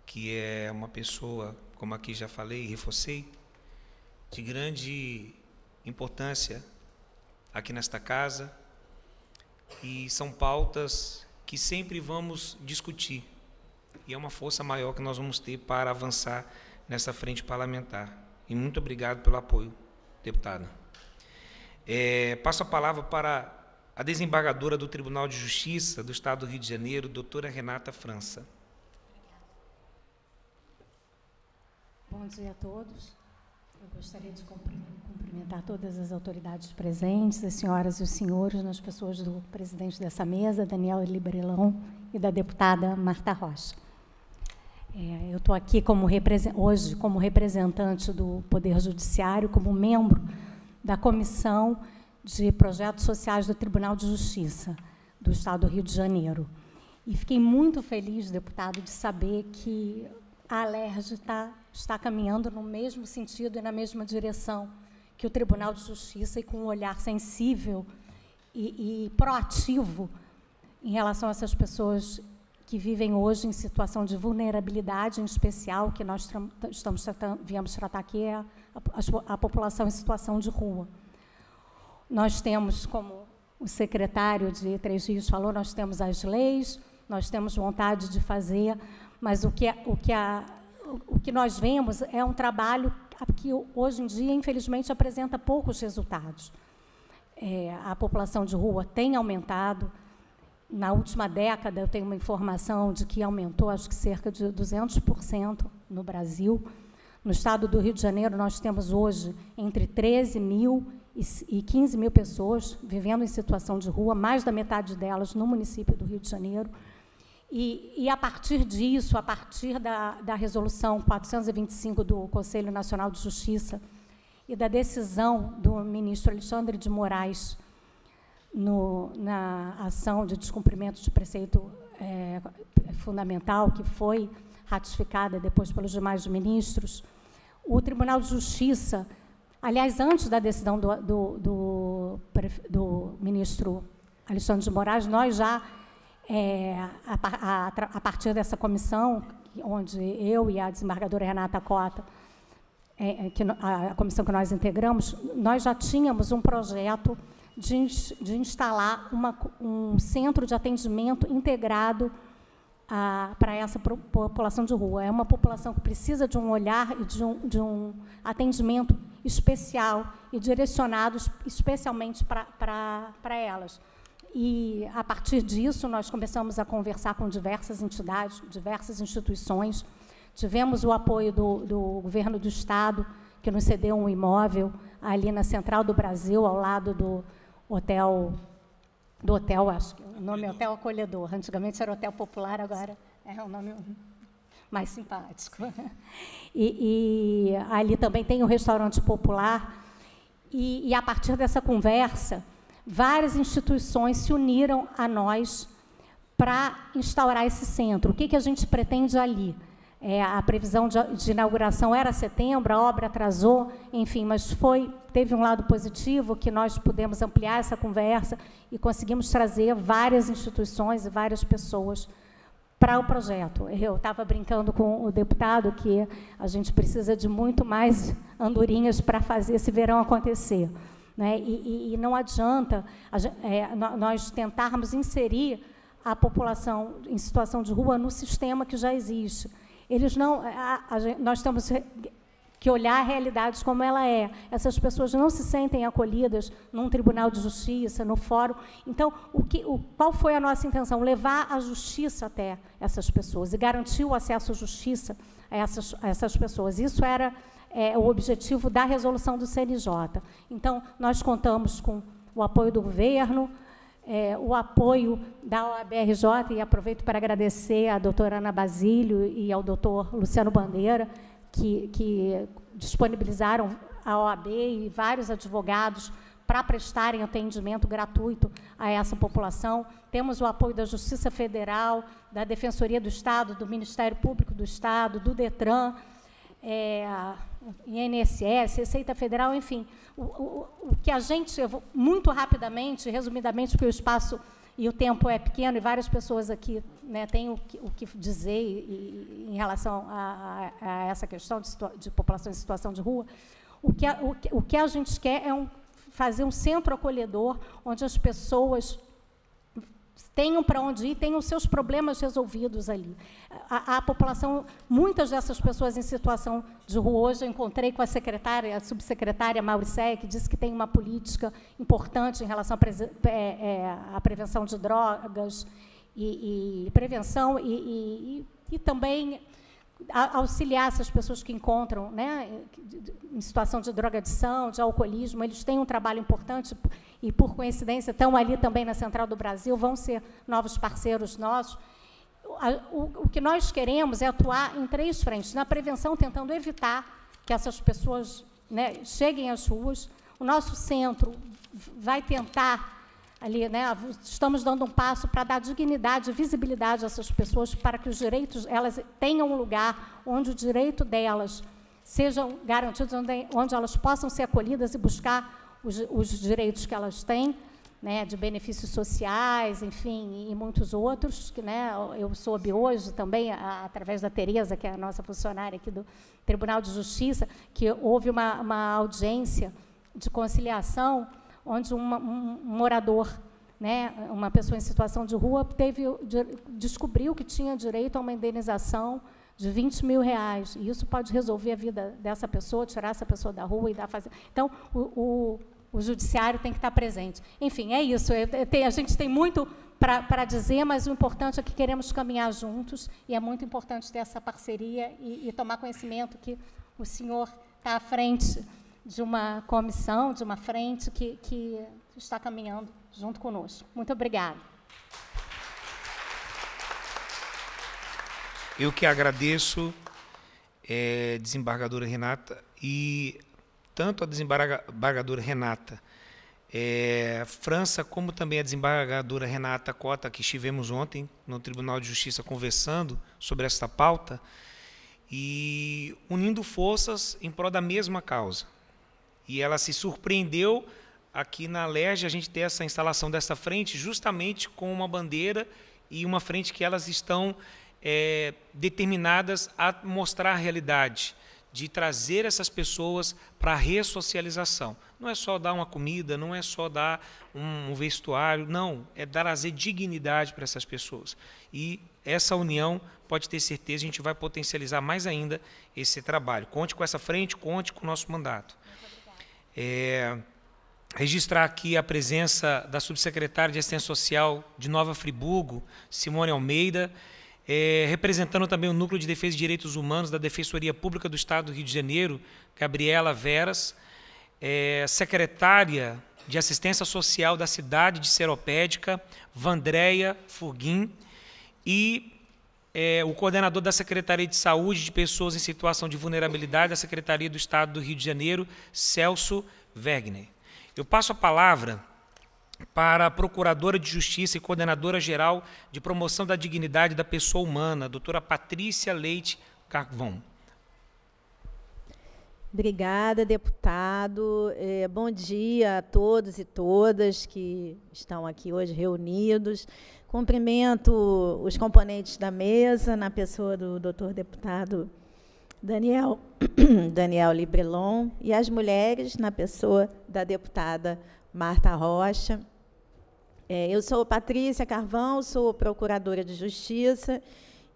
que é uma pessoa, como aqui já falei e reforcei, de grande importância aqui nesta casa e são pautas que sempre vamos discutir. E é uma força maior que nós vamos ter para avançar nessa frente parlamentar. E muito obrigado pelo apoio, deputada. É, passo a palavra para a desembargadora do Tribunal de Justiça do Estado do Rio de Janeiro, doutora Renata França. Bom dia a todos. Eu gostaria de cumprimentar todas as autoridades presentes, as senhoras e os senhores, nas pessoas do presidente dessa mesa, Daniel Librelão, e da deputada Marta Rocha. É, eu estou aqui como hoje como representante do Poder Judiciário, como membro da comissão de projetos sociais do Tribunal de Justiça do Estado do Rio de Janeiro. E fiquei muito feliz, deputado, de saber que a Alerj está, está caminhando no mesmo sentido e na mesma direção que o Tribunal de Justiça e com um olhar sensível e, e proativo em relação a essas pessoas que vivem hoje em situação de vulnerabilidade, em especial, que nós estamos, viemos tratar aqui, é a, a, a população em situação de rua. Nós temos, como o secretário de Três Rios falou, nós temos as leis, nós temos vontade de fazer, mas o que, é, o que, a, é, o que nós vemos é um trabalho que hoje em dia, infelizmente, apresenta poucos resultados. É, a população de rua tem aumentado. Na última década, eu tenho uma informação de que aumentou, acho que cerca de 200% no Brasil. No estado do Rio de Janeiro, nós temos hoje entre 13 mil e 15 mil pessoas vivendo em situação de rua, mais da metade delas no município do Rio de Janeiro. E, e a partir disso, a partir da, da resolução 425 do Conselho Nacional de Justiça e da decisão do ministro Alexandre de Moraes no, na ação de descumprimento de preceito é, fundamental, que foi ratificada depois pelos demais ministros, o Tribunal de Justiça aliás, antes da decisão do, do, do, do ministro Alexandre de Moraes, nós já, é, a, a, a, partir dessa comissão, onde eu e a desembargadora Renata Cota, é, é que, a, a comissão que nós integramos, nós já tínhamos um projeto de, de instalar uma, um centro de atendimento integrado para essa população de rua. É uma população que precisa de um olhar e de um, de um atendimento especial e direcionado especialmente para elas. E, a partir disso, nós começamos a conversar com diversas entidades, diversas instituições. Tivemos o apoio do, do governo do Estado, que nos cedeu um imóvel ali na Central do Brasil, ao lado do Hotel do hotel, acho que o nome é Hotel Acolhedor. Antigamente era Hotel Popular, agora é um nome mais simpático. E, e ali também tem um restaurante popular. E, e, a partir dessa conversa, várias instituições se uniram a nós para instaurar esse centro. O que, que a gente pretende ali? É, a previsão de, de, inauguração era setembro, a obra atrasou, enfim, mas foi teve um lado positivo que nós pudemos ampliar essa conversa e conseguimos trazer várias instituições e várias pessoas para o projeto. Eu estava brincando com o deputado que a gente precisa de muito mais andorinhas para fazer esse verão acontecer. Né? E, e, e não adianta a, é, nós tentarmos inserir a população em situação de rua no sistema que já existe. Eles não, a, a, nós temos que olhar a realidade como ela é. Essas pessoas não se sentem acolhidas num tribunal de justiça, no fórum. Então, o que, o, qual foi a nossa intenção? Levar a justiça até essas pessoas e garantir o acesso à justiça a essas, a essas pessoas. Isso era é, o objetivo da resolução do CNJ. Então, nós contamos com o apoio do governo, é, o apoio da OABRJ, e aproveito para agradecer à doutora Ana Basílio e ao doutor Luciano Bandeira, que, que disponibilizaram a OAB e vários advogados para prestarem atendimento gratuito a essa população. Temos o apoio da Justiça Federal, da Defensoria do Estado, do Ministério Público do Estado, do DETRAN, é, INSS, Receita Federal, enfim. O, o, o que a gente, eu vou, muito rapidamente, resumidamente, porque o espaço e o tempo é pequeno e várias pessoas aqui né, têm o que, o que dizer e, e, em relação a, a, a essa questão de, de, população em situação de rua, o que a, o que, o que a gente quer é um, fazer um centro acolhedor onde as pessoas tenham para onde ir, tenham seus problemas resolvidos ali. A, a, população, muitas dessas pessoas em situação de rua hoje, eu encontrei com a secretária, a subsecretária Mauricéia, que disse que tem uma política importante em relação à, pre, é, é, prevenção de drogas e, e prevenção e, e, e também auxiliar essas pessoas que encontram né, em situação de drogadição, de alcoolismo. Eles têm um trabalho importante e, por coincidência, estão ali também na Central do Brasil, vão ser novos parceiros nossos. O, o que nós queremos é atuar em três frentes. Na prevenção, tentando evitar que essas pessoas né, cheguem às ruas. O nosso centro vai tentar ali, né, estamos dando um passo para dar dignidade e visibilidade a essas pessoas, para que os direitos, elas tenham um lugar onde o direito delas sejam garantidos, onde, onde elas possam ser acolhidas e buscar os, os direitos que elas têm, né, de benefícios sociais, enfim, e muitos outros, que né, eu soube hoje também, a, através da Tereza, que é a nossa funcionária aqui do Tribunal de Justiça, que houve uma, uma audiência de conciliação onde uma, um morador, né, uma pessoa em situação de rua, teve, de, descobriu que tinha direito a uma indenização de 20 mil reais. E isso pode resolver a vida dessa pessoa, tirar essa pessoa da rua e dar fazer. Então, o, o, o judiciário tem que estar presente. Enfim, é isso. É, é, a gente tem muito para dizer, mas o importante é que queremos caminhar juntos e é muito importante ter essa parceria e, e tomar conhecimento que o senhor está à frente de uma comissão, de uma frente que, que está caminhando junto conosco. Muito obrigada. Eu que agradeço, é, desembargadora Renata, e tanto a desembargadora Renata é, França, como também a desembargadora Renata Cota, que estivemos ontem no Tribunal de Justiça conversando sobre esta pauta, e unindo forças em prol da mesma causa. E ela se surpreendeu aqui na Lerge a gente ter essa instalação dessa frente justamente com uma bandeira e uma frente que elas estão é, determinadas a mostrar a realidade, de trazer essas pessoas para a ressocialização. Não é só dar uma comida, não é só dar um, um vestuário, não, é dar trazer dignidade para essas pessoas. E essa união, pode ter certeza, a gente vai potencializar mais ainda esse trabalho. Conte com essa frente, conte com o nosso mandato. É, registrar aqui a presença da subsecretária de Assistência Social de Nova Friburgo, Simone Almeida, é, representando também o Núcleo de Defesa de Direitos Humanos da Defensoria Pública do Estado do Rio de Janeiro, Gabriela Veras, é, secretária de Assistência Social da cidade de Seropédica, Vandréia Furguim, e é, o coordenador da Secretaria de Saúde de Pessoas em Situação de Vulnerabilidade da Secretaria do Estado do Rio de Janeiro, Celso Wegner. Eu passo a palavra para a Procuradora de Justiça e Coordenadora Geral de Promoção da Dignidade da Pessoa Humana, doutora Patrícia Leite Carvão. Obrigada, deputada. É, bom dia a todos e todas que estão aqui hoje reunidos. Cumprimento os componentes da mesa, na pessoa do doutor deputado Daniel, Daniel Librelon, e as mulheres, na pessoa da deputada Marta Rocha. É, eu sou Patrícia Carvão, sou procuradora de justiça.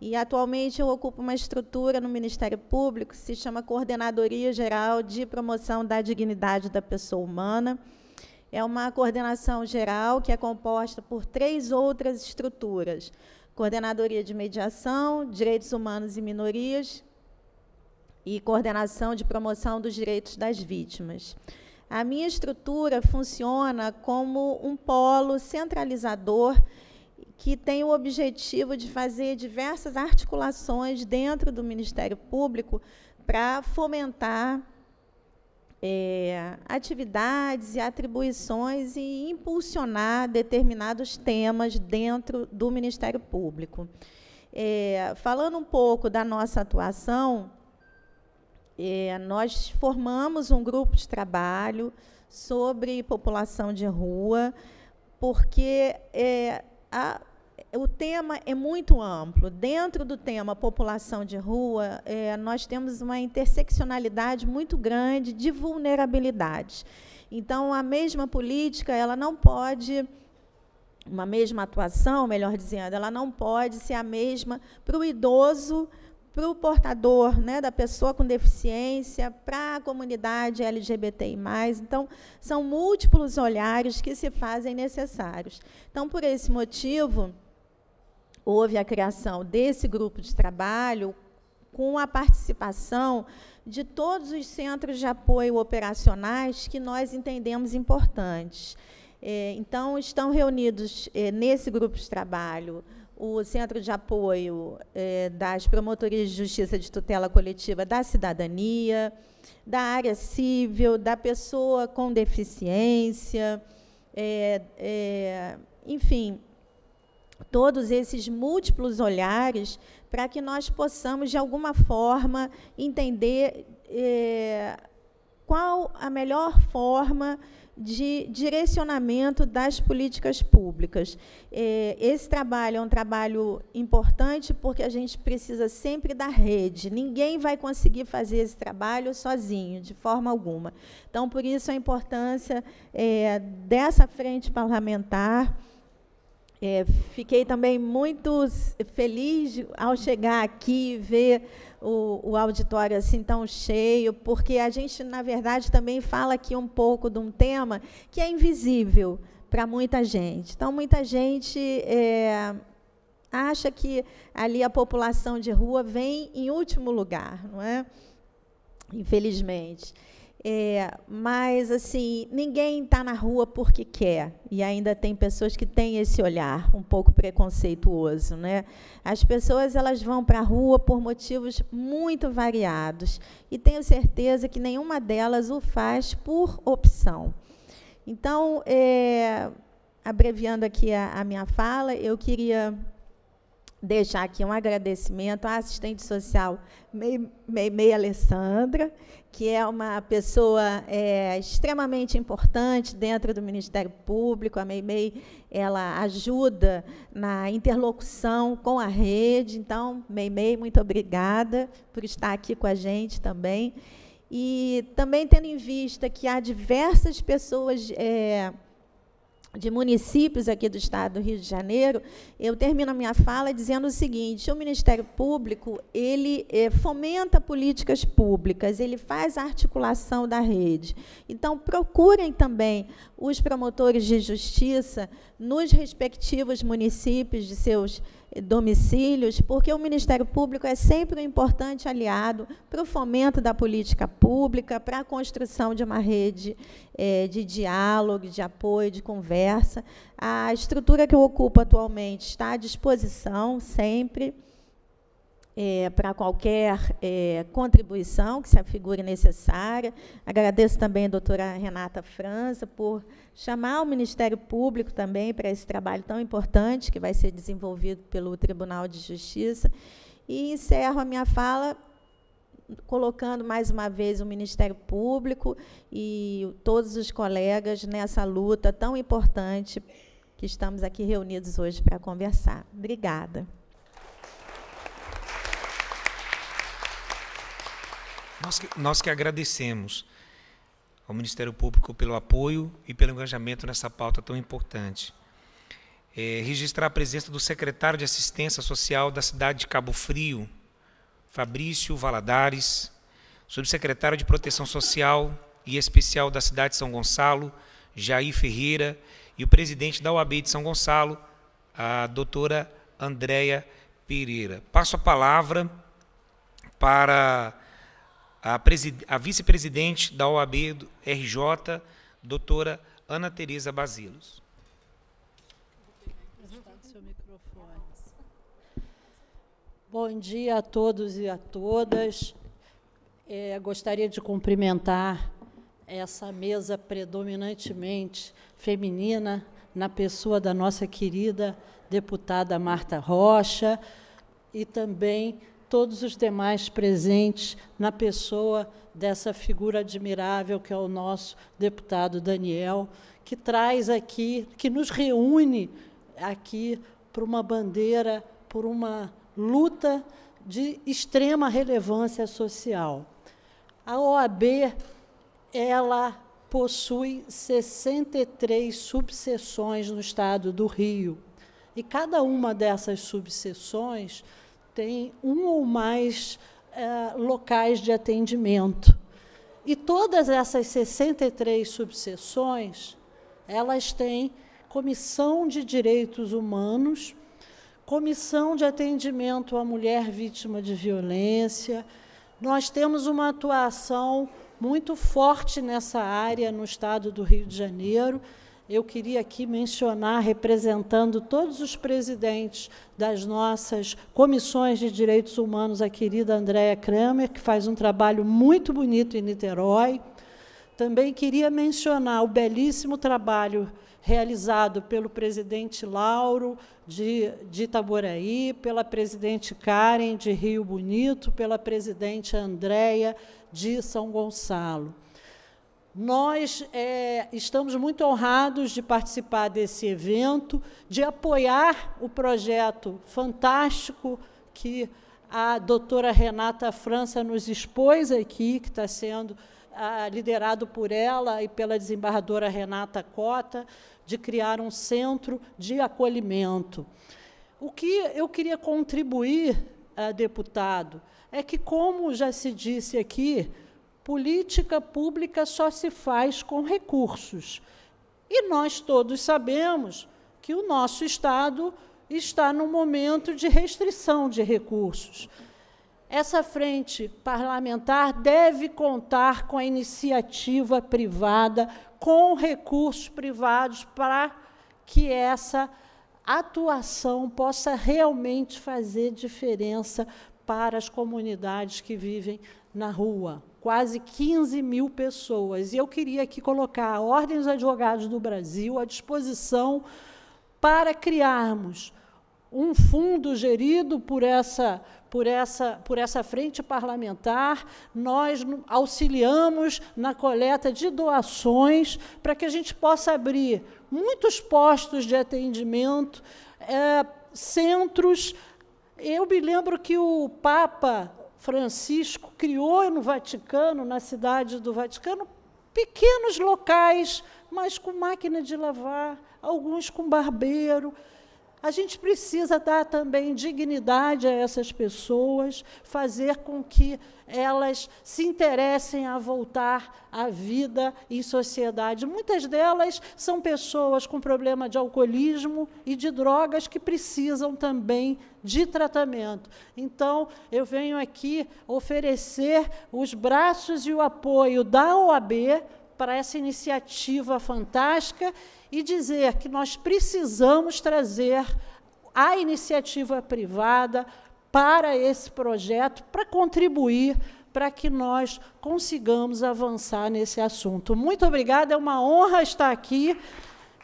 E atualmente eu ocupo uma estrutura no Ministério Público que se chama Coordenadoria Geral de Promoção da Dignidade da Pessoa Humana. É uma coordenação geral que é composta por três outras estruturas: Coordenadoria de Mediação, Direitos Humanos e Minorias e Coordenação de Promoção dos Direitos das Vítimas. A minha estrutura funciona como um polo centralizador que tem o objetivo de fazer diversas articulações dentro do Ministério Público para fomentar é, atividades e atribuições e impulsionar determinados temas dentro do Ministério Público. É, falando um pouco da nossa atuação, é, nós formamos um grupo de trabalho sobre população de rua, porque é, a o tema é muito amplo. Dentro do tema população de rua, é, nós temos uma interseccionalidade muito grande de vulnerabilidades. Então, a mesma política, ela não pode uma mesma atuação, melhor dizendo, ela não pode ser a mesma para o idoso, para o portador, né, da pessoa com deficiência, para a comunidade LGBTI+. Então, são múltiplos olhares que se fazem necessários. Então, por esse motivo, houve a criação desse grupo de trabalho com a participação de todos os centros de apoio operacionais que nós entendemos importantes. É, então, estão reunidos é, nesse grupo de trabalho o Centro de Apoio é, das Promotorias de Justiça de Tutela Coletiva da Cidadania, da área civil, da pessoa com deficiência, é, é, enfim, todos esses múltiplos olhares para que nós possamos, de alguma forma, entender eh, qual a melhor forma de direcionamento das políticas públicas. Eh, esse trabalho é um trabalho importante porque a gente precisa sempre da rede. Ninguém vai conseguir fazer esse trabalho sozinho, de forma alguma. Então, por isso, a importância eh, dessa frente parlamentar é, fiquei também muito feliz ao chegar aqui e ver o, o, auditório assim tão cheio, porque a gente, na verdade, também fala aqui um pouco de um tema que é invisível para muita gente. Então, muita gente é, acha que ali a população de rua vem em último lugar, não é? Infelizmente. É, mas, assim, ninguém está na rua porque quer. E ainda tem pessoas que têm esse olhar um pouco preconceituoso. Né? As pessoas elas vão para a rua por motivos muito variados. E tenho certeza que nenhuma delas o faz por opção. Então, é, abreviando aqui a, a minha fala, eu queria deixar aqui um agradecimento à assistente social Meimei Alessandra, que é uma pessoa é, extremamente importante dentro do Ministério Público. A Meimei ela ajuda na interlocução com a rede. Então, Meimei, muito obrigada por estar aqui com a gente também. E também tendo em vista que há diversas pessoas é, de municípios aqui do estado do Rio de Janeiro, eu termino a minha fala dizendo o seguinte: o Ministério Público ele eh, fomenta políticas públicas, ele faz a articulação da rede. Então procurem também os promotores de justiça nos respectivos municípios de seus domicílios, porque o Ministério Público é sempre um importante aliado para o fomento da política pública, para a construção de uma rede é, de diálogo, de apoio, de conversa. A estrutura que eu ocupo atualmente está à disposição sempre. É, para qualquer é, contribuição que se afigure necessária. Agradeço também a doutora Renata França por Chamar o Ministério Público também para esse trabalho tão importante que vai ser desenvolvido pelo Tribunal de Justiça. E encerro a minha fala colocando mais uma vez o Ministério Público e todos os colegas nessa luta tão importante que estamos aqui reunidos hoje para conversar. Obrigada. Nós que, nós que agradecemos ao Ministério Público pelo apoio e pelo engajamento nessa pauta tão importante. É, registrar a presença do secretário de Assistência Social da cidade de Cabo Frio, Fabrício Valadares, subsecretário de Proteção Social e Especial da cidade de São Gonçalo, Jair Ferreira, e o presidente da UAB de São Gonçalo, a doutora Andréia Pereira. Passo a palavra para a, vice-presidente da OAB do RJ, doutora Ana Tereza Basilos. Bom dia a todos e a todas. É, gostaria de cumprimentar essa mesa predominantemente feminina, na pessoa da nossa querida deputada Marta Rocha e também todos os demais presentes na pessoa dessa figura admirável que é o nosso deputado Daniel, que traz aqui, que nos reúne aqui por uma bandeira, por uma luta de extrema relevância social. A OAB ela possui 63 subseções no estado do Rio. E cada uma dessas subseções tem um ou mais uh, locais de atendimento. E todas essas 63 subseções, elas têm Comissão de Direitos Humanos, Comissão de Atendimento à Mulher Vítima de Violência. Nós temos uma atuação muito forte nessa área no estado do Rio de Janeiro eu queria aqui mencionar, representando todos os presidentes das nossas comissões de direitos humanos, a querida Andréa Kramer, que faz um trabalho muito bonito em Niterói. Também queria mencionar o belíssimo trabalho realizado pelo presidente Lauro de, de Itaboraí, pela presidente Karen de Rio Bonito, pela presidente Andréa, de São Gonçalo. Nós é, estamos muito honrados de participar desse evento, de apoiar o projeto fantástico que a doutora Renata França nos expôs aqui, que está sendo ah, liderado por ela e pela desembargadora Renata Cota, de criar um centro de acolhimento. O que eu queria contribuir, ah, deputado, é que, como já se disse aqui, Política pública só se faz com recursos. E nós todos sabemos que o nosso Estado está num momento de restrição de recursos. Essa frente parlamentar deve contar com a iniciativa privada, com recursos privados, para que essa atuação possa realmente fazer diferença para as comunidades que vivem na rua. Quase 15 mil pessoas. E eu queria aqui colocar a Ordem dos Advogados do Brasil à disposição para criarmos um fundo gerido por essa, por essa, por essa frente parlamentar. Nós auxiliamos na coleta de doações para que a gente possa abrir muitos postos de atendimento, é, centros eu me lembro que o Papa Francisco criou no Vaticano, na cidade do Vaticano, pequenos locais, mas com máquina de lavar, alguns com barbeiro. A gente precisa dar também dignidade a essas pessoas, fazer com que elas se interessem a voltar à vida em sociedade. Muitas delas são pessoas com problema de alcoolismo e de drogas que precisam também de tratamento. Então, eu venho aqui oferecer os braços e o apoio da OAB para essa iniciativa fantástica e dizer que nós precisamos trazer a iniciativa privada para esse projeto, para contribuir para que nós consigamos avançar nesse assunto. Muito obrigada, é uma honra estar aqui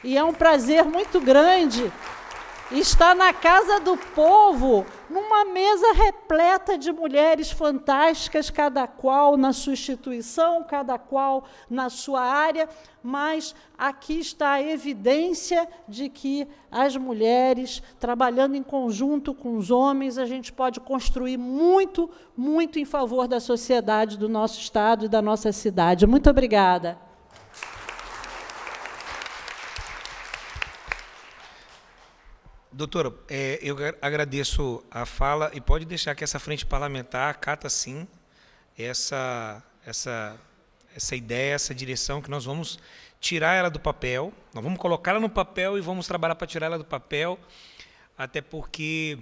e é um prazer muito grande está na casa do povo, numa mesa repleta de mulheres fantásticas, cada qual na sua instituição, cada qual na sua área, mas aqui está a evidência de que as mulheres, trabalhando em conjunto com os homens, a gente pode construir muito, muito em favor da sociedade, do nosso estado e da nossa cidade. Muito obrigada. Doutor, é, eu agradeço a fala e pode deixar que essa frente parlamentar acata sim essa, essa, essa ideia, essa direção que nós vamos tirar ela do papel, nós vamos colocá-la no papel e vamos trabalhar para tirar ela do papel, até porque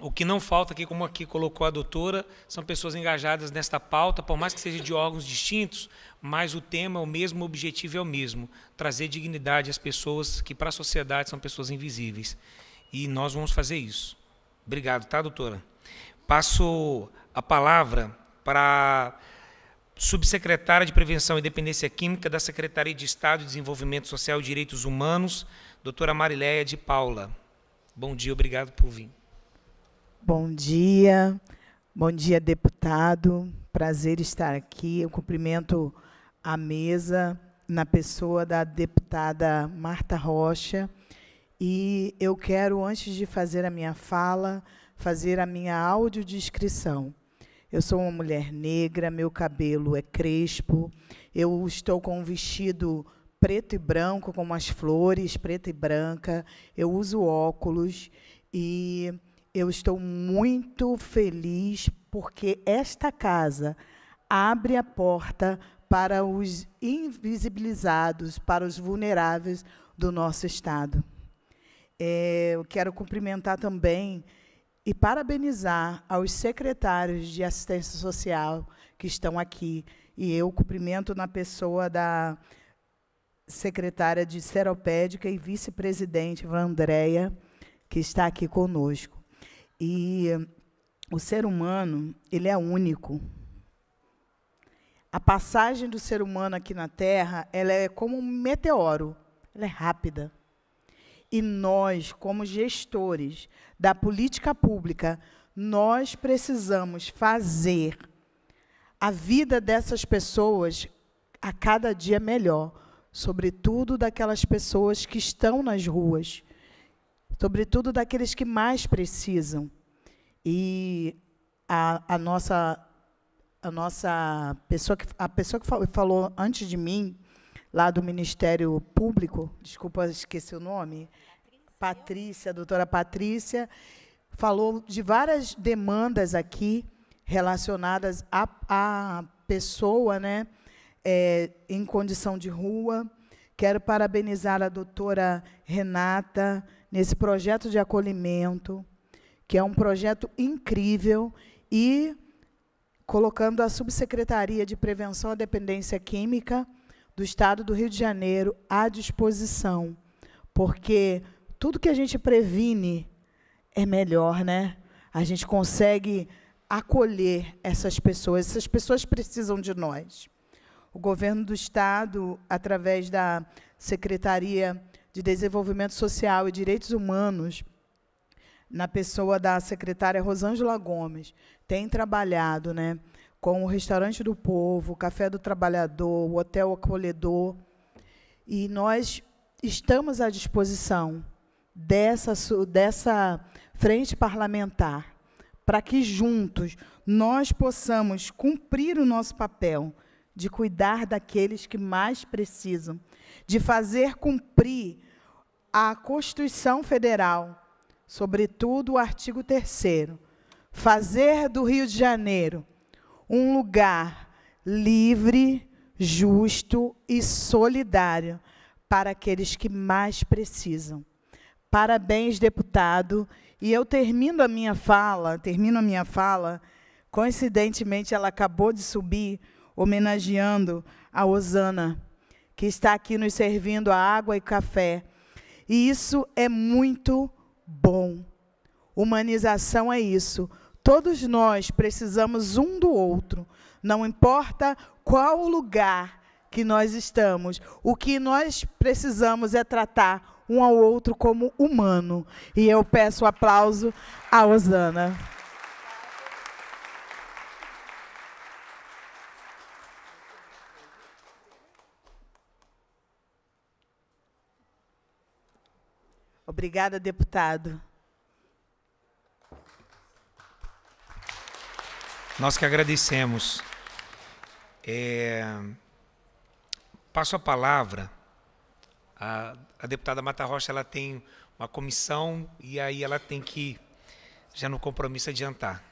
o que não falta aqui, como aqui colocou a doutora, são pessoas engajadas nesta pauta, por mais que seja de órgãos distintos, mas o tema é o mesmo, o objetivo é o mesmo: trazer dignidade às pessoas que, para a sociedade, são pessoas invisíveis. E nós vamos fazer isso. Obrigado, tá, doutora? Passo a palavra para a subsecretária de Prevenção e Dependência Química da Secretaria de Estado de Desenvolvimento Social e Direitos Humanos, doutora Marileia de Paula. Bom dia, obrigado por vir. Bom dia, bom dia, deputado. Prazer estar aqui. Eu cumprimento a mesa na pessoa da deputada Marta Rocha. E eu quero, antes de fazer a minha fala, fazer a minha audiodescrição. Eu sou uma mulher negra, meu cabelo é crespo, eu estou com um vestido preto e branco, com umas flores preta e branca, eu uso óculos e eu estou muito feliz porque esta casa abre a porta para os invisibilizados, para os vulneráveis do nosso Estado. É, eu quero cumprimentar também e parabenizar aos secretários de assistência social que estão aqui. E eu cumprimento na pessoa da secretária de Seropédica e vice-presidente, Vandréia, que está aqui conosco. E o ser humano, ele é único. A passagem do ser humano aqui na Terra, ela é como um meteoro, ela é rápida. E nós, como gestores da política pública, nós precisamos fazer a vida dessas pessoas a cada dia melhor, sobretudo daquelas pessoas que estão nas ruas, sobretudo daqueles que mais precisam. E a, a nossa a nossa pessoa que a pessoa que falou antes de mim lá do Ministério Público, desculpa esqueci o nome, Patrícia, Patrícia doutora Patrícia, falou de várias demandas aqui relacionadas à, pessoa, né, é, em condição de rua. Quero parabenizar a doutora Renata, nesse projeto de acolhimento, que é um projeto incrível, e colocando a Subsecretaria de Prevenção à Dependência Química do Estado do Rio de Janeiro à disposição, porque tudo que a gente previne é melhor, né? A gente consegue acolher essas pessoas, essas pessoas precisam de nós. O governo do Estado, através da Secretaria de Desenvolvimento Social e Direitos Humanos, na pessoa da secretária Rosângela Gomes, tem trabalhado né, com o Restaurante do Povo, o Café do Trabalhador, o Hotel Acolhedor. E nós estamos à disposição dessa, dessa frente parlamentar para que juntos nós possamos cumprir o nosso papel de cuidar daqueles que mais precisam, de fazer cumprir à Constituição Federal, sobretudo o artigo 3 fazer do Rio de Janeiro um lugar livre, justo e solidário para aqueles que mais precisam. Parabéns, deputado. E eu termino a minha fala, termino a minha fala, coincidentemente ela acabou de subir, homenageando a Osana, que está aqui nos servindo a água e café. E isso é muito bom. Humanização é isso. Todos nós precisamos um do outro. Não importa qual o lugar que nós estamos, o que nós precisamos é tratar um ao outro como humano. E eu peço aplauso a Osana. Obrigada, deputado. Nós que agradecemos. É, passo a palavra. A, a, deputada Mata Rocha ela tem uma comissão e aí ela tem que, já no compromisso, adiantar.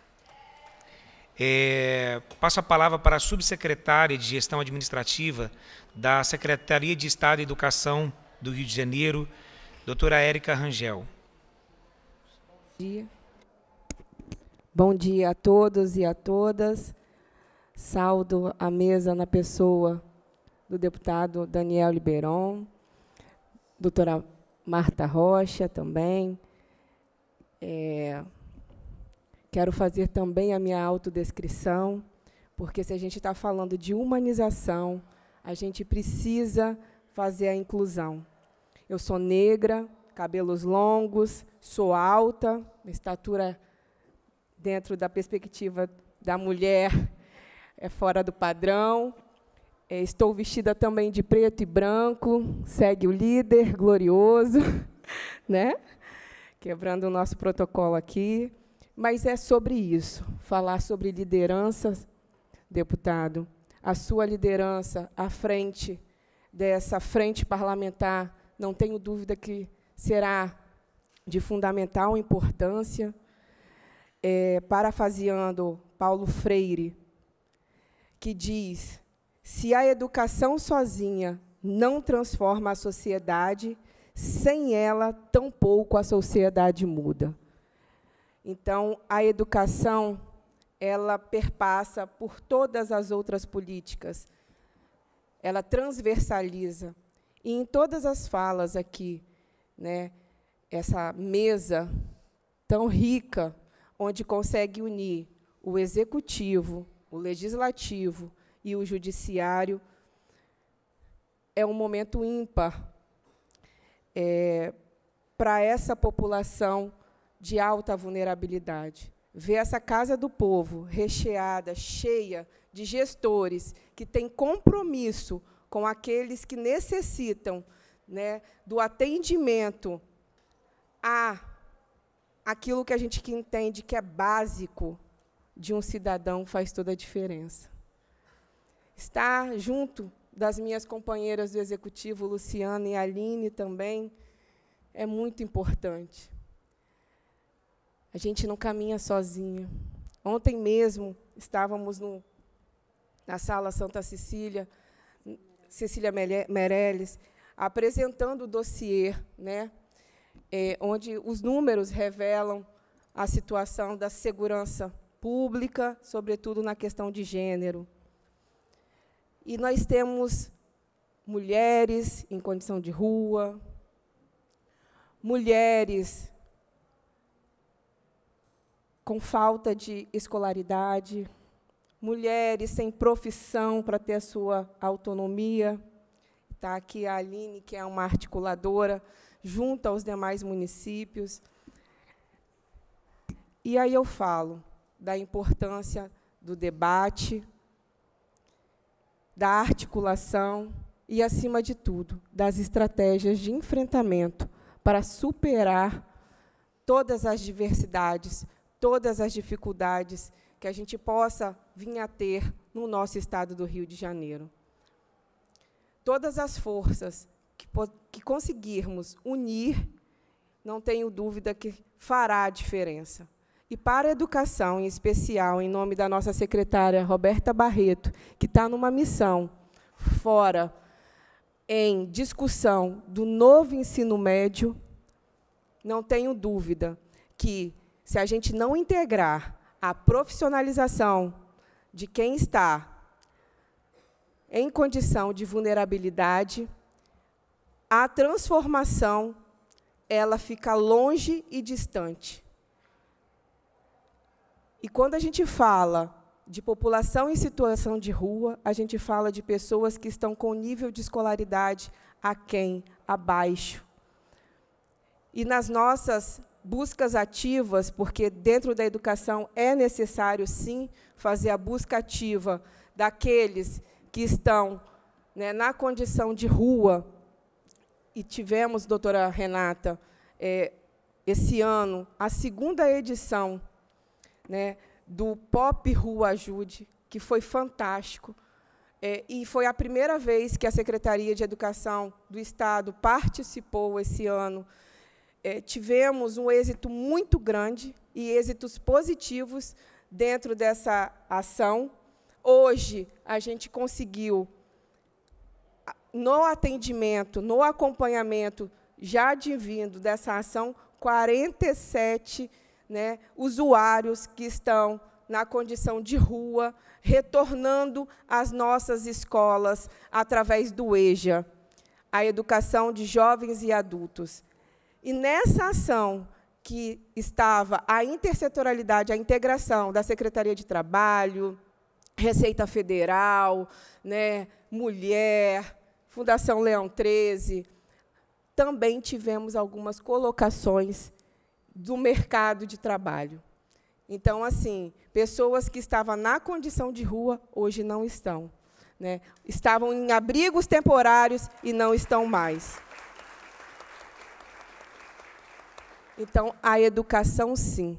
É, passo a palavra para a subsecretária de Gestão Administrativa da Secretaria de Estado e Educação do Rio de Janeiro, Doutora Érica Rangel. Bom dia. Bom dia a todos e a todas. Saldo a mesa na pessoa do deputado Daniel Liberon, doutora Marta Rocha também. É, quero fazer também a minha autodescrição, porque se a gente está falando de humanização, a gente precisa fazer a inclusão. Eu sou negra, cabelos longos, sou alta, estatura dentro da perspectiva da mulher é fora do padrão. É, estou vestida também de preto e branco, segue o líder glorioso, né? Quebrando o nosso protocolo aqui, mas é sobre isso, falar sobre liderança, deputado, a sua liderança à frente dessa frente parlamentar não tenho dúvida que será de fundamental importância, é, parafraseando Paulo Freire, que diz: se a educação sozinha não transforma a sociedade, sem ela, tampouco a sociedade muda. Então, a educação ela perpassa por todas as outras políticas. Ela transversaliza e em todas as falas aqui, né, essa mesa tão rica, onde consegue unir o executivo, o legislativo e o judiciário, é um momento ímpar é, para essa população de alta vulnerabilidade. Ver essa casa do povo recheada, cheia de gestores que têm compromisso com aqueles que necessitam né, do atendimento a aquilo que a gente entende que é básico de um cidadão faz toda a diferença. Estar junto das minhas companheiras do executivo, Luciana e Aline também, é muito importante. A gente não caminha sozinha. Ontem mesmo estávamos no, na sala Santa Cecília, Cecília Meirelles, apresentando o dossiê, né, é, onde os números revelam a situação da segurança pública, sobretudo na questão de gênero. E nós temos mulheres em condição de rua, mulheres com falta de escolaridade, mulheres sem profissão para ter a sua autonomia. Está aqui a Aline, que é uma articuladora, junto aos demais municípios. E aí eu falo da importância do debate, da articulação e, acima de tudo, das estratégias de enfrentamento para superar todas as diversidades, todas as dificuldades que a gente possa vir a ter no nosso estado do Rio de Janeiro. Todas as forças que, que conseguirmos unir, não tenho dúvida que fará a diferença. E para a educação, em especial, em nome da nossa secretária Roberta Barreto, que está numa missão fora, em discussão do novo ensino médio, não tenho dúvida que, se a gente não integrar a profissionalização de quem está em condição de vulnerabilidade, a transformação ela fica longe e distante. E quando a gente fala de população em situação de rua, a gente fala de pessoas que estão com nível de escolaridade aquém, abaixo. E nas nossas buscas ativas, porque dentro da educação é necessário, sim, fazer a busca ativa daqueles que estão né, na condição de rua. E tivemos, doutora Renata, é, esse ano, a segunda edição né, do Pop Rua Ajude, que foi fantástico. É, e foi a primeira vez que a Secretaria de Educação do Estado participou esse ano é, tivemos um êxito muito grande e êxitos positivos dentro dessa ação. Hoje, a gente conseguiu, no atendimento, no acompanhamento, já advindo dessa ação, 47 né, usuários que estão na condição de rua, retornando às nossas escolas através do EJA, a educação de jovens e adultos. E nessa ação que estava a intersetorialidade, a integração da Secretaria de Trabalho, Receita Federal, né, Mulher, Fundação Leão 13, também tivemos algumas colocações do mercado de trabalho. Então, assim, pessoas que estavam na condição de rua, hoje não estão. Né? Estavam em abrigos temporários e não estão mais. Então, a educação, sim,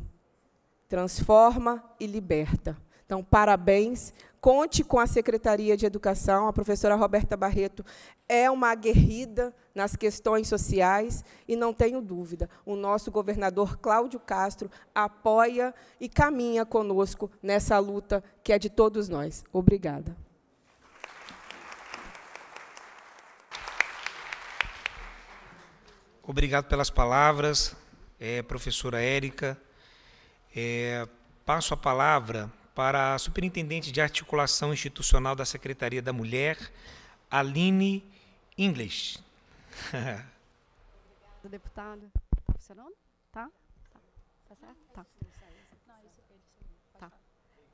transforma e liberta. Então, parabéns. Conte com a Secretaria de Educação. A professora Roberta Barreto é uma aguerrida nas questões sociais e não tenho dúvida, o nosso governador Cláudio Castro apoia e caminha conosco nessa luta que é de todos nós. Obrigada. Obrigado pelas palavras é, professora Érica. É, passo a palavra para a Superintendente de Articulação Institucional da Secretaria da Mulher, Aline Inglis. deputada. Está funcionando? Tá? Tá, tá certo? Tá. tá.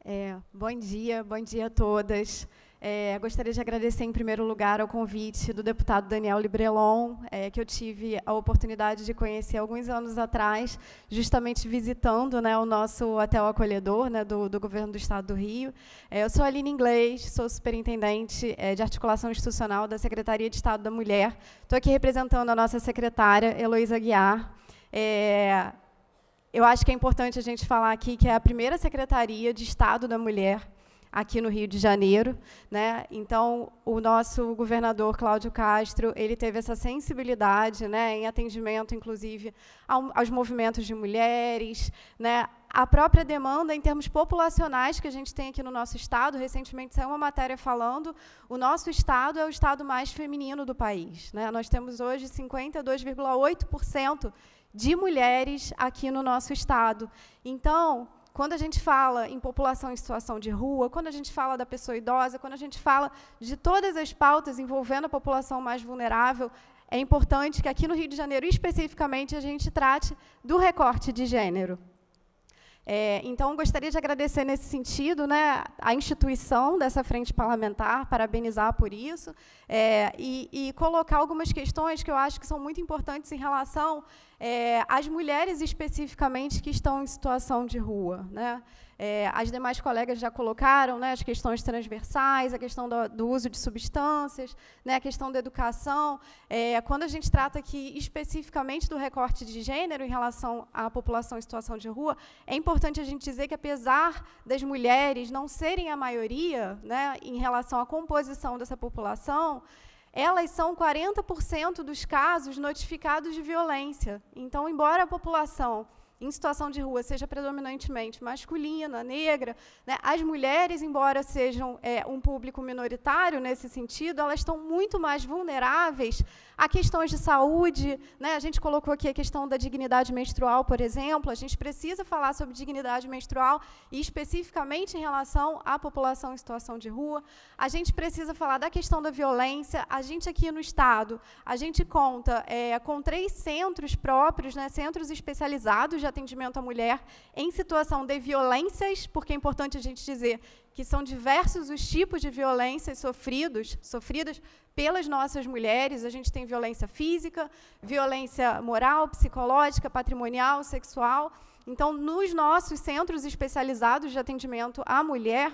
É, bom dia, bom dia a todas. É, gostaria de agradecer, em primeiro lugar, ao convite do deputado Daniel Librelon, é, que eu tive a oportunidade de conhecer alguns anos atrás, justamente visitando né, o nosso hotel acolhedor né, do, do, governo do Estado do Rio. É, eu sou Aline Inglês, sou superintendente é, de articulação institucional da Secretaria de Estado da Mulher. Estou aqui representando a nossa secretária, Heloísa Guiar. É, eu acho que é importante a gente falar aqui que é a primeira Secretaria de Estado da Mulher aqui no Rio de Janeiro. Né? Então, o nosso governador Cláudio Castro ele teve essa sensibilidade né, em atendimento, inclusive, ao, aos movimentos de mulheres, né, a própria demanda em termos populacionais que a gente tem aqui no nosso estado, recentemente saiu uma matéria falando, o nosso estado é o estado mais feminino do país. Né? Nós temos hoje 52,8% de mulheres aqui no nosso estado. Então, quando a gente fala em população em situação de rua, quando a gente fala da pessoa idosa, quando a gente fala de todas as pautas envolvendo a população mais vulnerável, é importante que aqui no Rio de Janeiro, especificamente, a gente trate do recorte de gênero. É, então, gostaria de agradecer nesse sentido né, a instituição dessa frente parlamentar, parabenizar por isso, é, e, e, colocar algumas questões que eu acho que são muito importantes em relação é, às mulheres especificamente que estão em situação de rua. Né? É, as demais colegas já colocaram né, as questões transversais, a questão do, do uso de substâncias, né, a questão da educação. É, quando a gente trata aqui especificamente do recorte de gênero em relação à população em situação de rua, é importante a gente dizer que, apesar das mulheres não serem a maioria né, em relação à composição dessa população, elas são 40% dos casos notificados de violência. Então, embora a população em situação de rua seja predominantemente masculina, negra, né, as mulheres, embora sejam é, um público minoritário nesse sentido, elas estão muito mais vulneráveis Há questões de saúde, né? a gente colocou aqui a questão da dignidade menstrual, por exemplo. A gente precisa falar sobre dignidade menstrual e especificamente em relação à população em situação de rua. A gente precisa falar da questão da violência. A gente aqui no Estado, a gente conta é, com três centros próprios, né? centros especializados de atendimento à mulher em situação de violências, porque é importante a gente dizer que são diversos os tipos de violências sofridos, sofridas pelas nossas mulheres. A gente tem violência física, violência moral, psicológica, patrimonial, sexual. Então, nos nossos centros especializados de atendimento à mulher,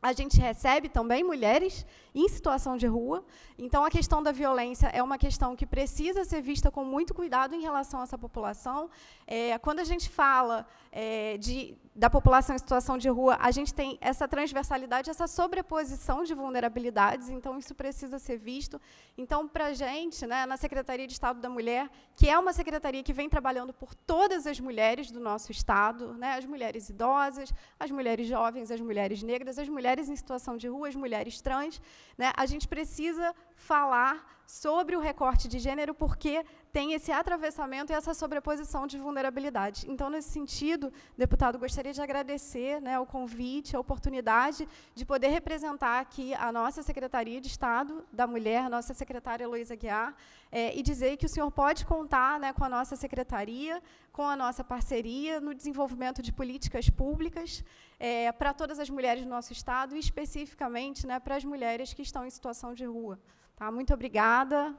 a gente recebe também mulheres em situação de rua. Então, a questão da violência é uma questão que precisa ser vista com muito cuidado em relação a essa população. É, quando a gente fala é, de, da população em situação de rua, a gente tem essa transversalidade, essa sobreposição de vulnerabilidades, então isso precisa ser visto. Então, para a gente, né, na Secretaria de Estado da Mulher, que é uma secretaria que vem trabalhando por todas as mulheres do nosso Estado, né, as mulheres idosas, as mulheres jovens, as mulheres negras, as mulheres em situação de rua, as mulheres trans, né? A gente precisa falar sobre o recorte de gênero porque tem esse atravessamento e essa sobreposição de vulnerabilidade. Então, nesse sentido, deputado, gostaria de agradecer né, o convite, a oportunidade de poder representar aqui a nossa Secretaria de Estado da Mulher, nossa secretária Luísa Guiar, é, e dizer que o senhor pode contar né, com a nossa secretaria, com a nossa parceria no desenvolvimento de políticas públicas é, eh, para todas as mulheres do nosso Estado e, especificamente, né, para as mulheres que estão em situação de rua. Tá? Muito obrigada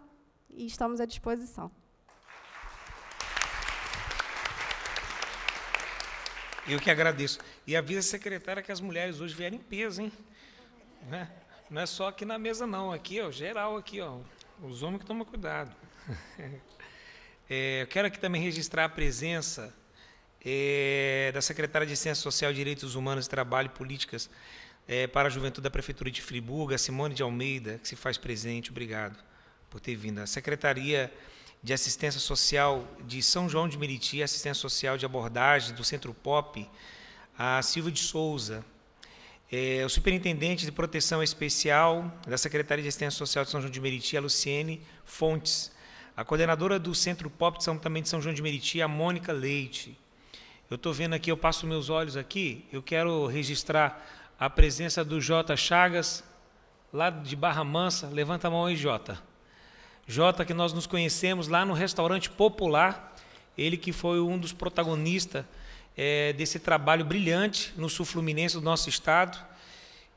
e estamos à disposição. Eu que agradeço. E avisa a secretária que as mulheres hoje vieram em peso, hein? Né? Não é só aqui na mesa, não. Aqui, ó, geral, aqui, ó. Os homens que tomam cuidado. É, eu quero aqui também registrar a presença é, da secretária de Ciência Social, Direitos Humanos, Trabalho e Políticas é, para a Juventude da Prefeitura de Friburgo, a Simone de Almeida, que se faz presente. Obrigado por ter vindo. A Secretaria de assistência social de São João de Meriti, assistência social de abordagem do Centro Pop, a Silvia de Souza, é, o superintendente de proteção especial da Secretaria de Assistência Social de São João de Meriti, a Luciene Fontes, a coordenadora do Centro Pop de São, também de São João de Meriti, a Mônica Leite. Eu estou vendo aqui, eu passo meus olhos aqui, eu quero registrar a presença do Jota Chagas, lá de Barra Mansa. Levanta a mão aí, Jota. Jota, que nós nos conhecemos lá no restaurante popular, ele que foi um dos protagonistas é, desse trabalho brilhante no sul fluminense do nosso estado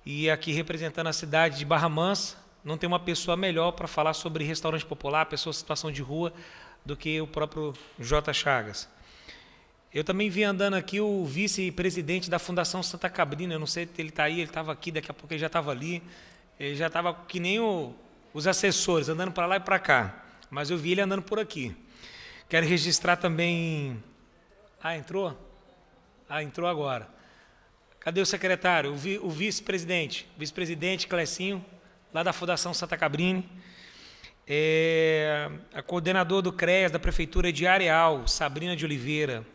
e aqui representando a cidade de Barra Mansa. Não tem uma pessoa melhor para falar sobre restaurante popular, pessoa em situação de rua, do que o próprio Jota Chagas. Eu também vi andando aqui o vice-presidente da Fundação Santa Cabrina. Eu não sei se ele está aí, ele estava aqui, daqui a pouco ele já estava ali. Ele já estava que nem o os assessores andando para lá e para cá, mas eu vi ele andando por aqui. Quero registrar também. Ah, entrou? Ah, entrou agora. Cadê o secretário? O, vi, o vice-presidente. Vice-presidente Clecinho, lá da Fundação Santa Cabrini. É, a coordenadora do CREAS da Prefeitura de Areal, Sabrina de Oliveira.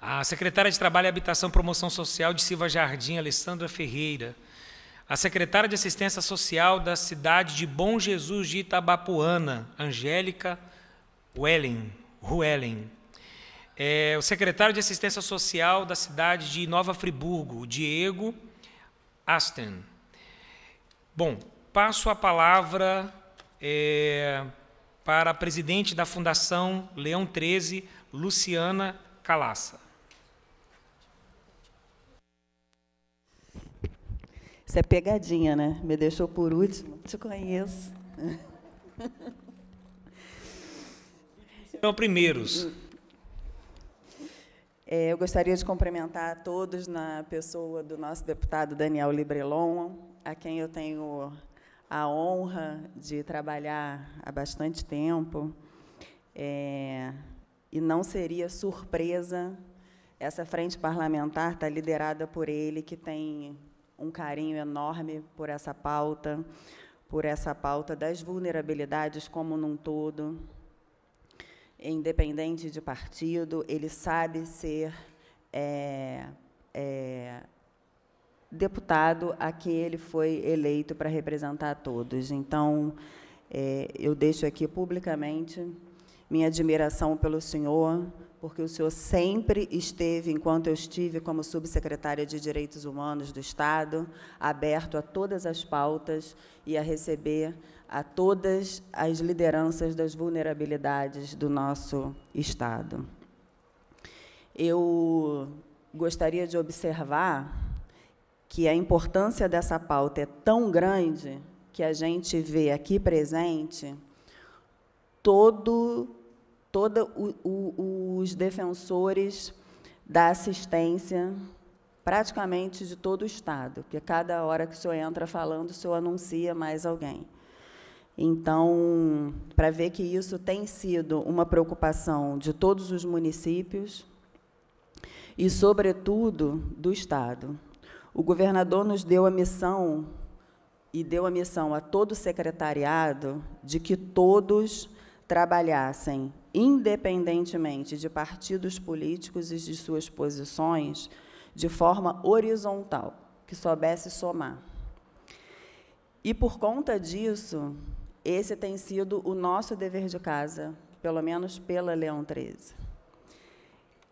A secretária de Trabalho e Habitação e Promoção Social de Silva Jardim, Alessandra Ferreira. A secretária de Assistência Social da cidade de Bom Jesus de Itabapuana, Angélica Wellen, Wellen. É, o secretário de Assistência Social da cidade de Nova Friburgo, Diego Asten. Bom, passo a palavra é, para a presidente da Fundação Leão 13, Luciana Calassa. Isso é pegadinha, né? Me deixou por último. Te conheço. São primeiros. É, eu gostaria de cumprimentar a todos na pessoa do nosso deputado Daniel Librelon, a quem eu tenho a honra de trabalhar há bastante tempo. É, e não seria surpresa essa frente parlamentar está liderada por ele, que tem um carinho enorme por essa pauta, por essa pauta das vulnerabilidades como num todo. Independente de partido, ele sabe ser é, é, deputado a quem ele foi eleito para representar a todos. Então, é, eu deixo aqui publicamente minha admiração pelo senhor, porque o senhor sempre esteve, enquanto eu estive como subsecretária de Direitos Humanos do Estado, aberto a todas as pautas e a receber a todas as lideranças das vulnerabilidades do nosso Estado. Eu gostaria de observar que a importância dessa pauta é tão grande que a gente vê aqui presente todo todos os defensores da assistência, praticamente de todo o Estado, porque cada hora que o senhor entra falando, o senhor anuncia mais alguém. Então, para ver que isso tem sido uma preocupação de todos os municípios e, sobretudo, do Estado. O governador nos deu a missão, e deu a missão a todo o secretariado, de que todos trabalhassem independentemente de partidos políticos e de suas posições, de forma horizontal, que soubesse somar. E por conta disso, esse tem sido o nosso dever de casa, pelo menos pela Leão 13.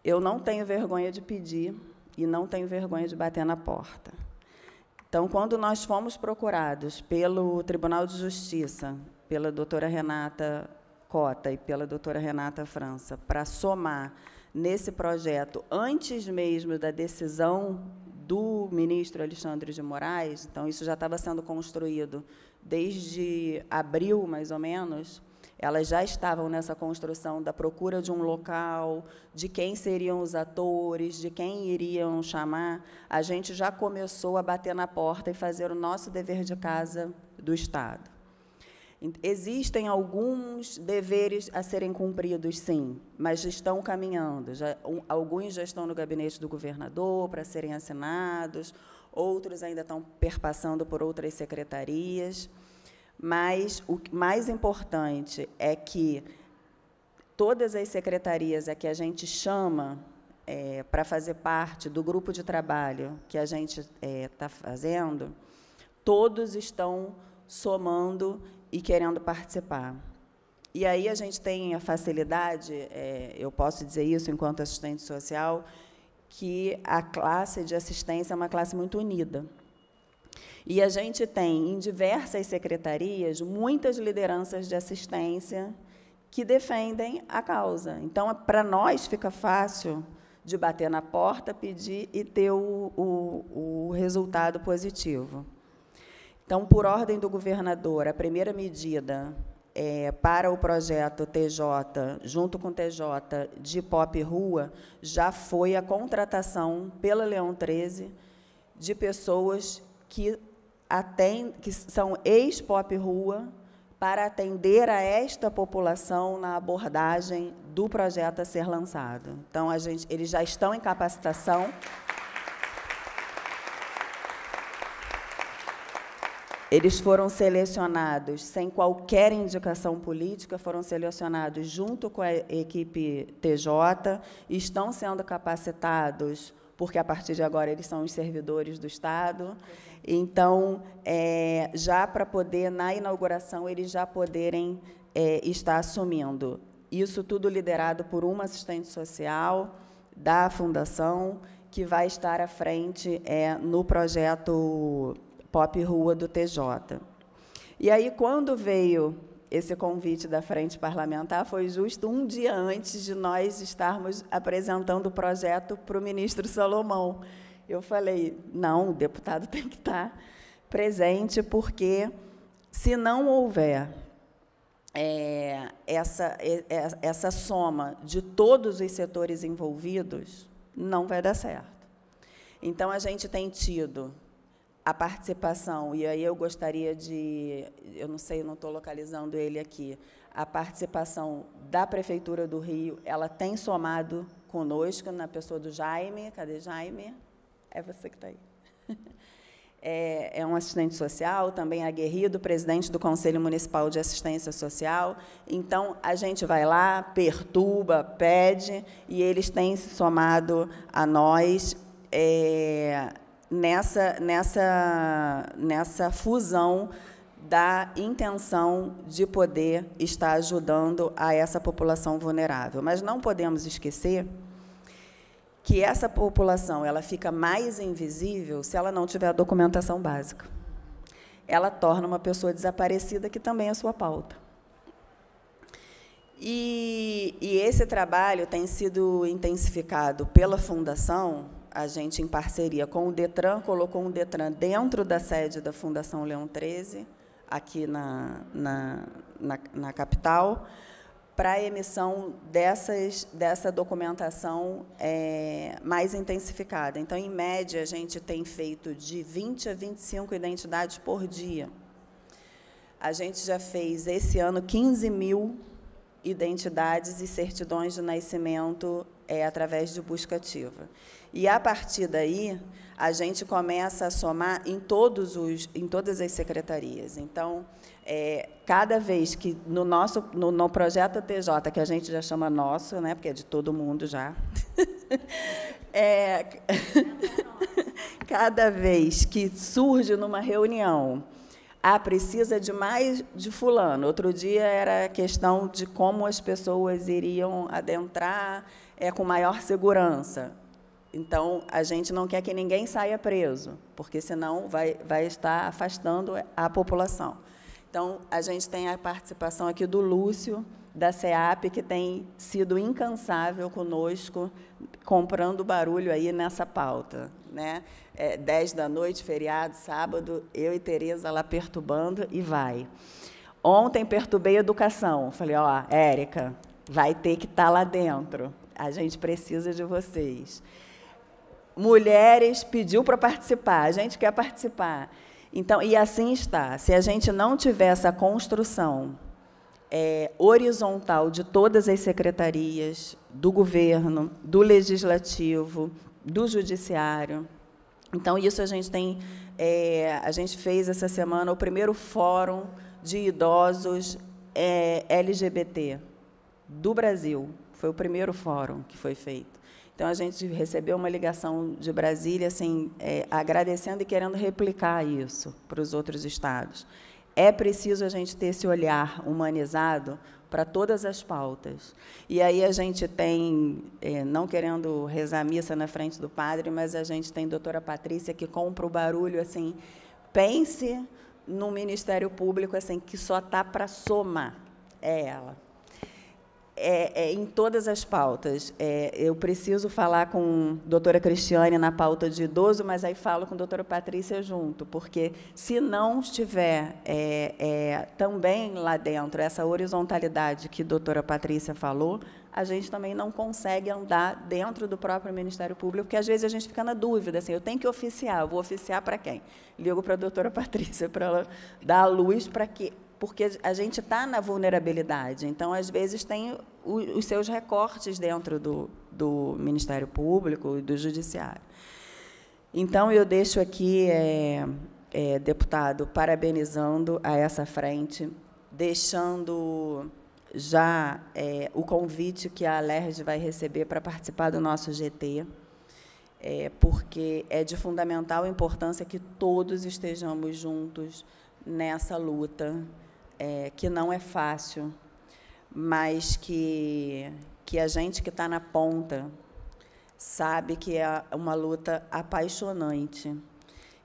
Eu não tenho vergonha de pedir e não tenho vergonha de bater na porta. Então, quando nós fomos procurados pelo Tribunal de Justiça, pela doutora Renata Cota e pela doutora Renata França, para somar nesse projeto, antes mesmo da decisão do ministro Alexandre de Moraes, então isso já estava sendo construído desde abril, mais ou menos, elas já estavam nessa construção da procura de um local, de quem seriam os atores, de quem iriam chamar. A gente já começou a bater na porta e fazer o nosso dever de casa do Estado. Existem alguns deveres a serem cumpridos, sim, mas estão caminhando. Já, um, alguns já estão no gabinete do governador para serem assinados, outros ainda estão perpassando por outras secretarias. Mas o mais importante é que todas as secretarias a que a gente chama é, para fazer parte do grupo de trabalho que a gente está é, tá fazendo, todos estão somando e querendo participar. E aí a gente tem a facilidade, é, eu posso dizer isso enquanto assistente social, que a classe de assistência é uma classe muito unida. E a gente tem em diversas secretarias muitas lideranças de assistência que defendem a causa. Então, para nós fica fácil de bater na porta, pedir e ter o, o, o resultado positivo. Então, por ordem do governador, a primeira medida é, para o projeto TJ, junto com TJ de Pop Rua, já foi a contratação pela Leão 13 de pessoas que, atend que são ex-Pop Rua para atender a esta população na abordagem do projeto a ser lançado. Então, a gente, eles já estão em capacitação. Eles foram selecionados sem qualquer indicação política, foram selecionados junto com a equipe TJ, estão sendo capacitados, porque a partir de agora eles são os servidores do Estado. Então, é, já para poder, na inauguração, eles já poderem é, estar assumindo. Isso tudo liderado por uma assistente social da Fundação, que vai estar à frente é, no projeto Pop Rua do TJ. E aí, quando veio esse convite da Frente Parlamentar, foi justo um dia antes de nós estarmos apresentando o projeto para o ministro Salomão. Eu falei: não, o deputado tem que estar presente, porque se não houver é, essa, é, essa soma de todos os setores envolvidos, não vai dar certo. Então, a gente tem tido a participação, e aí eu gostaria de, eu não sei, eu não estou localizando ele aqui, a participação da Prefeitura do Rio, ela tem somado conosco, na pessoa do Jaime, cadê Jaime? É você que está aí. É, é, um assistente social, também aguerrido, presidente do Conselho Municipal de Assistência Social. Então, a gente vai lá, perturba, pede, e eles têm se somado a nós. É, nessa, nessa, nessa fusão da intenção de poder estar ajudando a essa população vulnerável. Mas não podemos esquecer que essa população ela fica mais invisível se ela não tiver a documentação básica. Ela torna uma pessoa desaparecida, que também é sua pauta. E, e esse trabalho tem sido intensificado pela Fundação, a gente, em parceria com o DETRAN, colocou um DETRAN dentro da sede da Fundação Leão 13, aqui na, na, na, na capital, para a emissão dessas, dessa documentação é, mais intensificada. Então, em média, a gente tem feito de 20 a 25 identidades por dia. A gente já fez, esse ano, 15 mil identidades e certidões de nascimento é, através de busca ativa. E a partir daí, a gente começa a somar em, todos os, em todas as secretarias. Então, é, cada vez que no nosso no, no, projeto TJ, que a gente já chama nosso, né, porque é de todo mundo já, é, cada vez que surge numa reunião, ah, precisa de mais de fulano. Outro dia era a questão de como as pessoas iriam adentrar é, com maior segurança. Então, a gente não quer que ninguém saia preso, porque senão vai, vai estar afastando a população. Então, a gente tem a participação aqui do Lúcio, da SEAP, que tem sido incansável conosco, comprando barulho aí nessa pauta. Né? É, 10 da noite, feriado, sábado, eu e Tereza lá perturbando e vai. Ontem perturbei a educação. Falei, ó, Érica, vai ter que estar tá lá dentro. A gente precisa de vocês mulheres, pediu para participar, a gente quer participar. Então, e assim está. Se a gente não tiver essa construção é, horizontal de todas as secretarias, do governo, do legislativo, do judiciário, então isso a gente tem, é, a gente fez essa semana o primeiro fórum de idosos é, LGBT do Brasil. Foi o primeiro fórum que foi feito. Então, a gente recebeu uma ligação de Brasília, assim, é, agradecendo e querendo replicar isso para os outros estados. É preciso a gente ter esse olhar humanizado para todas as pautas. E aí a gente tem, é, não querendo rezar missa na frente do padre, mas a gente tem a doutora Patrícia que compra o barulho assim, pense no Ministério Público assim que só tá para somar. É ela é, é, em todas as pautas. É, eu preciso falar com a doutora Cristiane na pauta de idoso, mas aí falo com a doutora Patrícia junto, porque se não estiver é, é, também lá dentro essa horizontalidade que a doutora Patrícia falou, a gente também não consegue andar dentro do próprio Ministério Público, porque às vezes a gente fica na dúvida, assim, eu tenho que oficiar, vou oficiar para quem? Ligo para a doutora Patrícia para ela dar a luz para que porque a gente está na vulnerabilidade. Então, às vezes, tem o, os seus recortes dentro do, do Ministério Público e do Judiciário. Então, eu deixo aqui, é, é, deputado, parabenizando a essa frente, deixando já é, o convite que a Alerj vai receber para participar do nosso GT, é, porque é de fundamental importância que todos estejamos juntos nessa luta é, que não é fácil, mas que, que a gente que está na ponta sabe que é uma luta apaixonante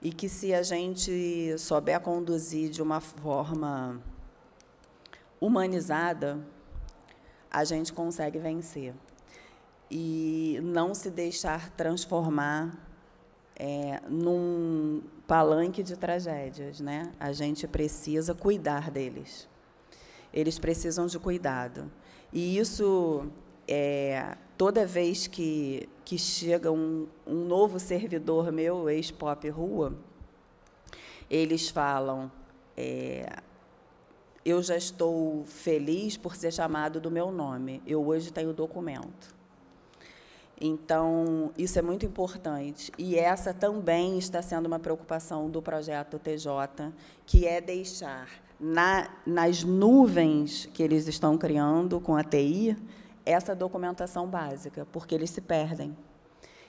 e que se a gente souber conduzir de uma forma humanizada, a gente consegue vencer e não se deixar transformar é, num, palanque de tragédias, né? A gente precisa cuidar deles. Eles precisam de cuidado. E isso é, toda vez que, que chega um, um novo servidor meu, ex-pop rua, eles falam: é, eu já estou feliz por ser chamado do meu nome. Eu hoje tenho documento. Então, isso é muito importante. E essa também está sendo uma preocupação do projeto TJ, que é deixar na, nas nuvens que eles estão criando com a TI essa documentação básica, porque eles se perdem.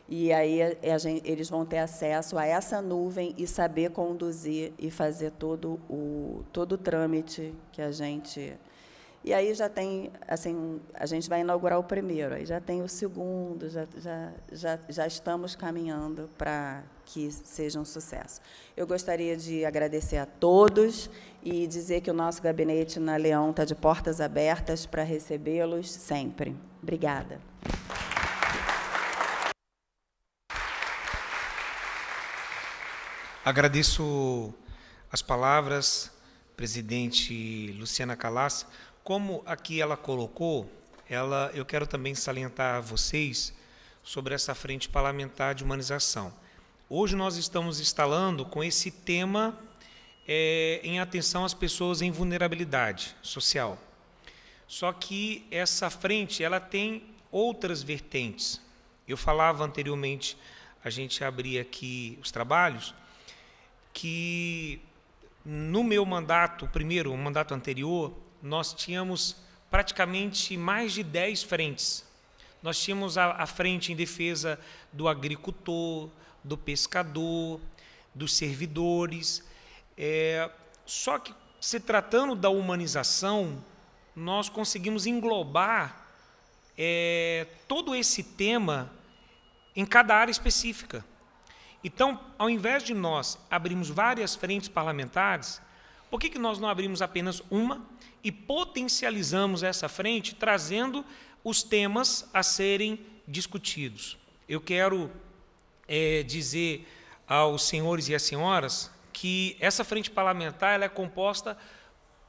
E aí gente, eles vão ter acesso a essa nuvem e saber conduzir e fazer todo o, todo o trâmite que a gente e aí já tem, assim, a gente vai inaugurar o primeiro, aí já tem o segundo, já, já, já, já estamos caminhando para que seja um sucesso. Eu gostaria de agradecer a todos e dizer que o nosso gabinete na Leão está de portas abertas para recebê-los sempre. Obrigada. Agradeço as palavras, presidente Luciana Calas. Como aqui ela colocou, ela, eu quero também salientar a vocês sobre essa frente parlamentar de humanização. Hoje nós estamos instalando com esse tema é, em atenção às pessoas em vulnerabilidade social. Só que essa frente ela tem outras vertentes. Eu falava anteriormente, a gente abria aqui os trabalhos, que no meu mandato, primeiro, o mandato anterior, nós tínhamos praticamente mais de 10 frentes. Nós tínhamos a, a frente em defesa do agricultor, do pescador, dos servidores. É, só que, se tratando da humanização, nós conseguimos englobar é, todo esse tema em cada área específica. Então, ao invés de nós abrirmos várias frentes parlamentares, por que, que nós não abrimos apenas uma e potencializamos essa frente trazendo os temas a serem discutidos. Eu quero é, dizer aos senhores e às senhoras que essa frente parlamentar ela é composta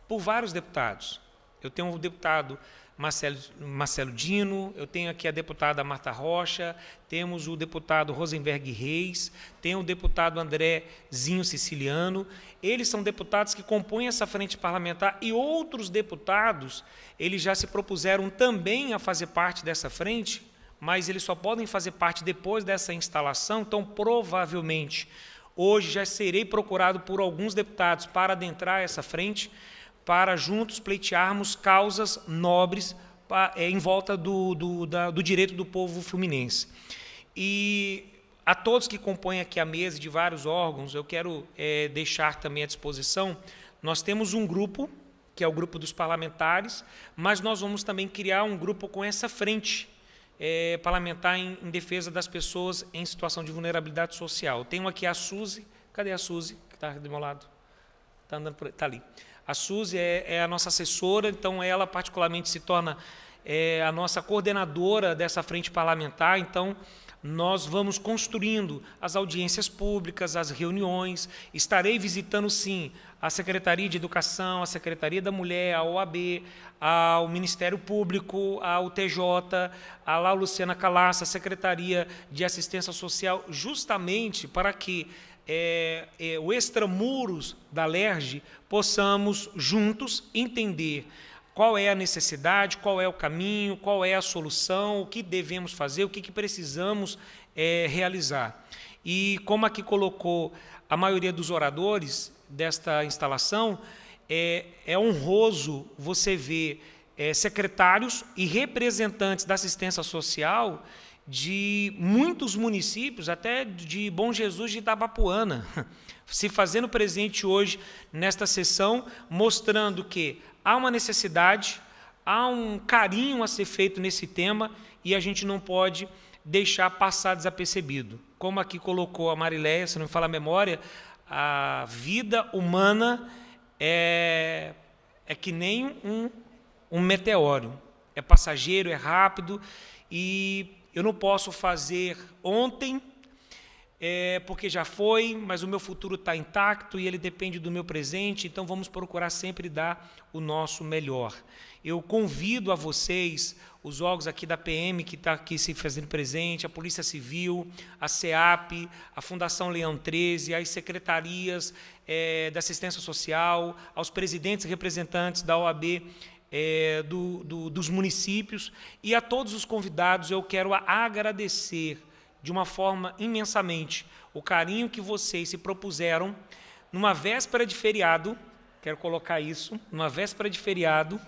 por vários deputados. Eu tenho um deputado Marcelo, Marcelo Dino, eu tenho aqui a deputada Marta Rocha, temos o deputado Rosenberg Reis, tem o deputado Andrézinho Siciliano. Eles são deputados que compõem essa frente parlamentar e outros deputados, eles já se propuseram também a fazer parte dessa frente, mas eles só podem fazer parte depois dessa instalação, então provavelmente hoje já serei procurado por alguns deputados para adentrar essa frente para juntos pleitearmos causas nobres é, em volta do, do, da, do direito do povo fluminense. E a todos que compõem aqui a mesa de vários órgãos, eu quero é, deixar também à disposição. Nós temos um grupo, que é o grupo dos parlamentares, mas nós vamos também criar um grupo com essa frente é, parlamentar em, em, defesa das pessoas em situação de vulnerabilidade social. Tenho aqui a Suzy. Cadê a Suzy, que está do meu lado? Está tá ali. A Suzy é, é a nossa assessora, então ela particularmente se torna é, a nossa coordenadora dessa frente parlamentar, então nós vamos construindo as audiências públicas, as reuniões. Estarei visitando, sim, a Secretaria de Educação, a Secretaria da Mulher, a OAB, ao Ministério Público, ao TJ, a lá Luciana Calaça, a Secretaria de Assistência Social, justamente para que é, é, o extramuros da LERJ, possamos juntos entender qual é a necessidade, qual é o caminho, qual é a solução, o que devemos fazer, o que, que precisamos é, realizar. E como aqui colocou a maioria dos oradores desta instalação, é, é honroso você ver é, secretários e representantes da assistência social de muitos municípios, até de Bom Jesus de Itabapuana, se fazendo presente hoje nesta sessão, mostrando que há uma necessidade, há um carinho a ser feito nesse tema e a gente não pode deixar passar desapercebido. Como aqui colocou a Marileia, se não me fala a memória, a vida humana é, é que nem um, um meteoro. É passageiro, é rápido e eu não posso fazer ontem, é, porque já foi, mas o meu futuro está intacto e ele depende do meu presente, então vamos procurar sempre dar o nosso melhor. Eu convido a vocês, os órgãos aqui da PM que está aqui se fazendo presente, a Polícia Civil, a SEAP, a Fundação Leão 13, as secretarias é, da Assistência Social, aos presidentes e representantes da OAB é, do, do, dos municípios. E a todos os convidados eu quero agradecer de uma forma imensamente o carinho que vocês se propuseram numa véspera de feriado. Quero colocar isso, numa véspera de feriado.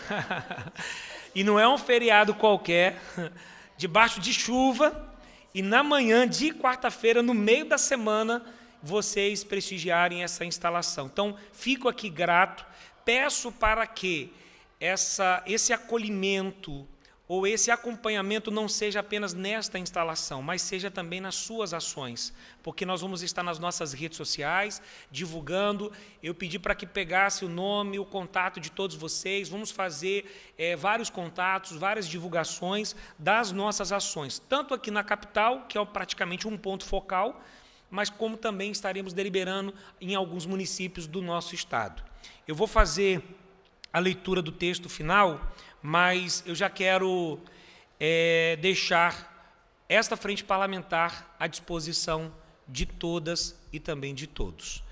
e não é um feriado qualquer, debaixo de chuva, e na manhã de quarta-feira, no meio da semana, vocês prestigiarem essa instalação. Então, fico aqui grato peço para que essa, esse acolhimento ou esse acompanhamento não seja apenas nesta instalação, mas seja também nas suas ações, porque nós vamos estar nas nossas redes sociais divulgando. Eu pedi para que pegasse o nome, o contato de todos vocês. Vamos fazer é, vários contatos, várias divulgações das nossas ações, tanto aqui na capital, que é praticamente um ponto focal, mas como também estaremos deliberando em alguns municípios do nosso estado. Eu vou fazer a leitura do texto final, mas eu já quero é, deixar esta frente parlamentar à disposição de todas e também de todos.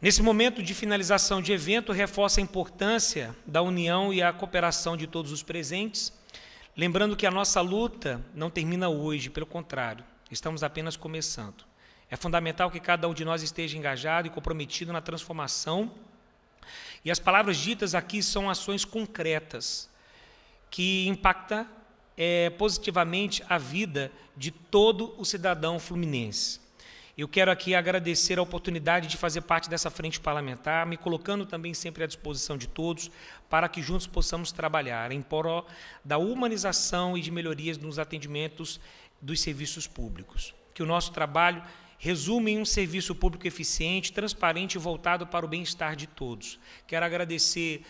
Nesse momento de finalização de evento, reforça a importância da união e a cooperação de todos os presentes, lembrando que a nossa luta não termina hoje, pelo contrário, estamos apenas começando. É fundamental que cada um de nós esteja engajado e comprometido na transformação e as palavras ditas aqui são ações concretas que impactam é, positivamente a vida de todo o cidadão fluminense. Eu quero aqui agradecer a oportunidade de fazer parte dessa frente parlamentar, me colocando também sempre à disposição de todos, para que juntos possamos trabalhar em prol da humanização e de melhorias nos atendimentos dos serviços públicos. Que o nosso trabalho resume em um serviço público eficiente, transparente e voltado para o bem-estar de todos. Quero agradecer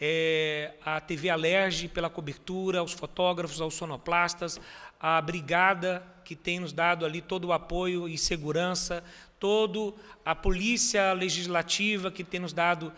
é, à TV Alerge pela cobertura, aos fotógrafos, aos sonoplastas, à brigada que tem nos dado ali todo o apoio e segurança, todo a polícia legislativa que tem nos dado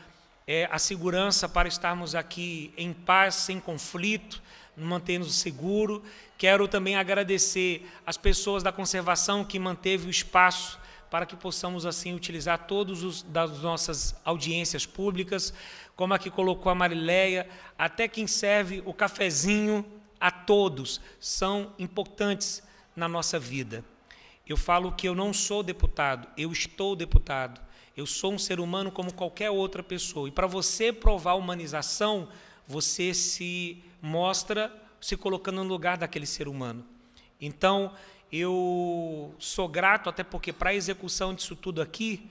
é, a segurança para estarmos aqui em paz, sem conflito mantendo-nos seguro. Quero também agradecer às pessoas da conservação que manteve o espaço para que possamos assim utilizar todos os das nossas audiências públicas, como aqui colocou a Marileia, até quem serve o cafezinho a todos são importantes na nossa vida. Eu falo que eu não sou deputado, eu estou deputado. Eu sou um ser humano como qualquer outra pessoa. E para você provar humanização, você se mostra se colocando no lugar daquele ser humano. Então, eu sou grato até porque para a execução disso tudo aqui,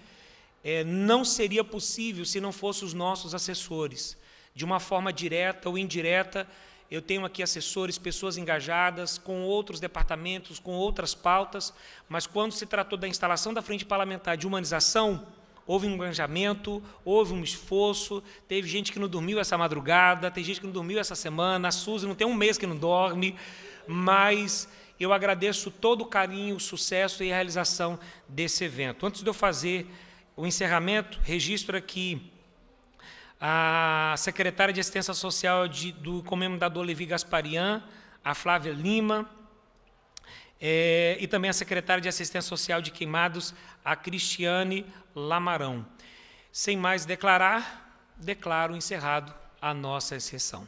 é, não seria possível se não fossem os nossos assessores. De uma forma direta ou indireta, eu tenho aqui assessores, pessoas engajadas, com outros departamentos, com outras pautas, mas quando se tratou da instalação da frente parlamentar de humanização, houve um engajamento, houve um esforço, teve gente que não dormiu essa madrugada, tem gente que não dormiu essa semana, a Suzy não tem um mês que não dorme, mas eu agradeço todo o carinho, o sucesso e a realização desse evento. Antes de eu fazer o encerramento, registro aqui a secretária de Assistência Social de, do comendador Levi Gasparian, a Flávia Lima, é, e também a secretária de Assistência Social de Queimados, a Cristiane Lamarão. Sem mais declarar, declaro encerrado a nossa sessão.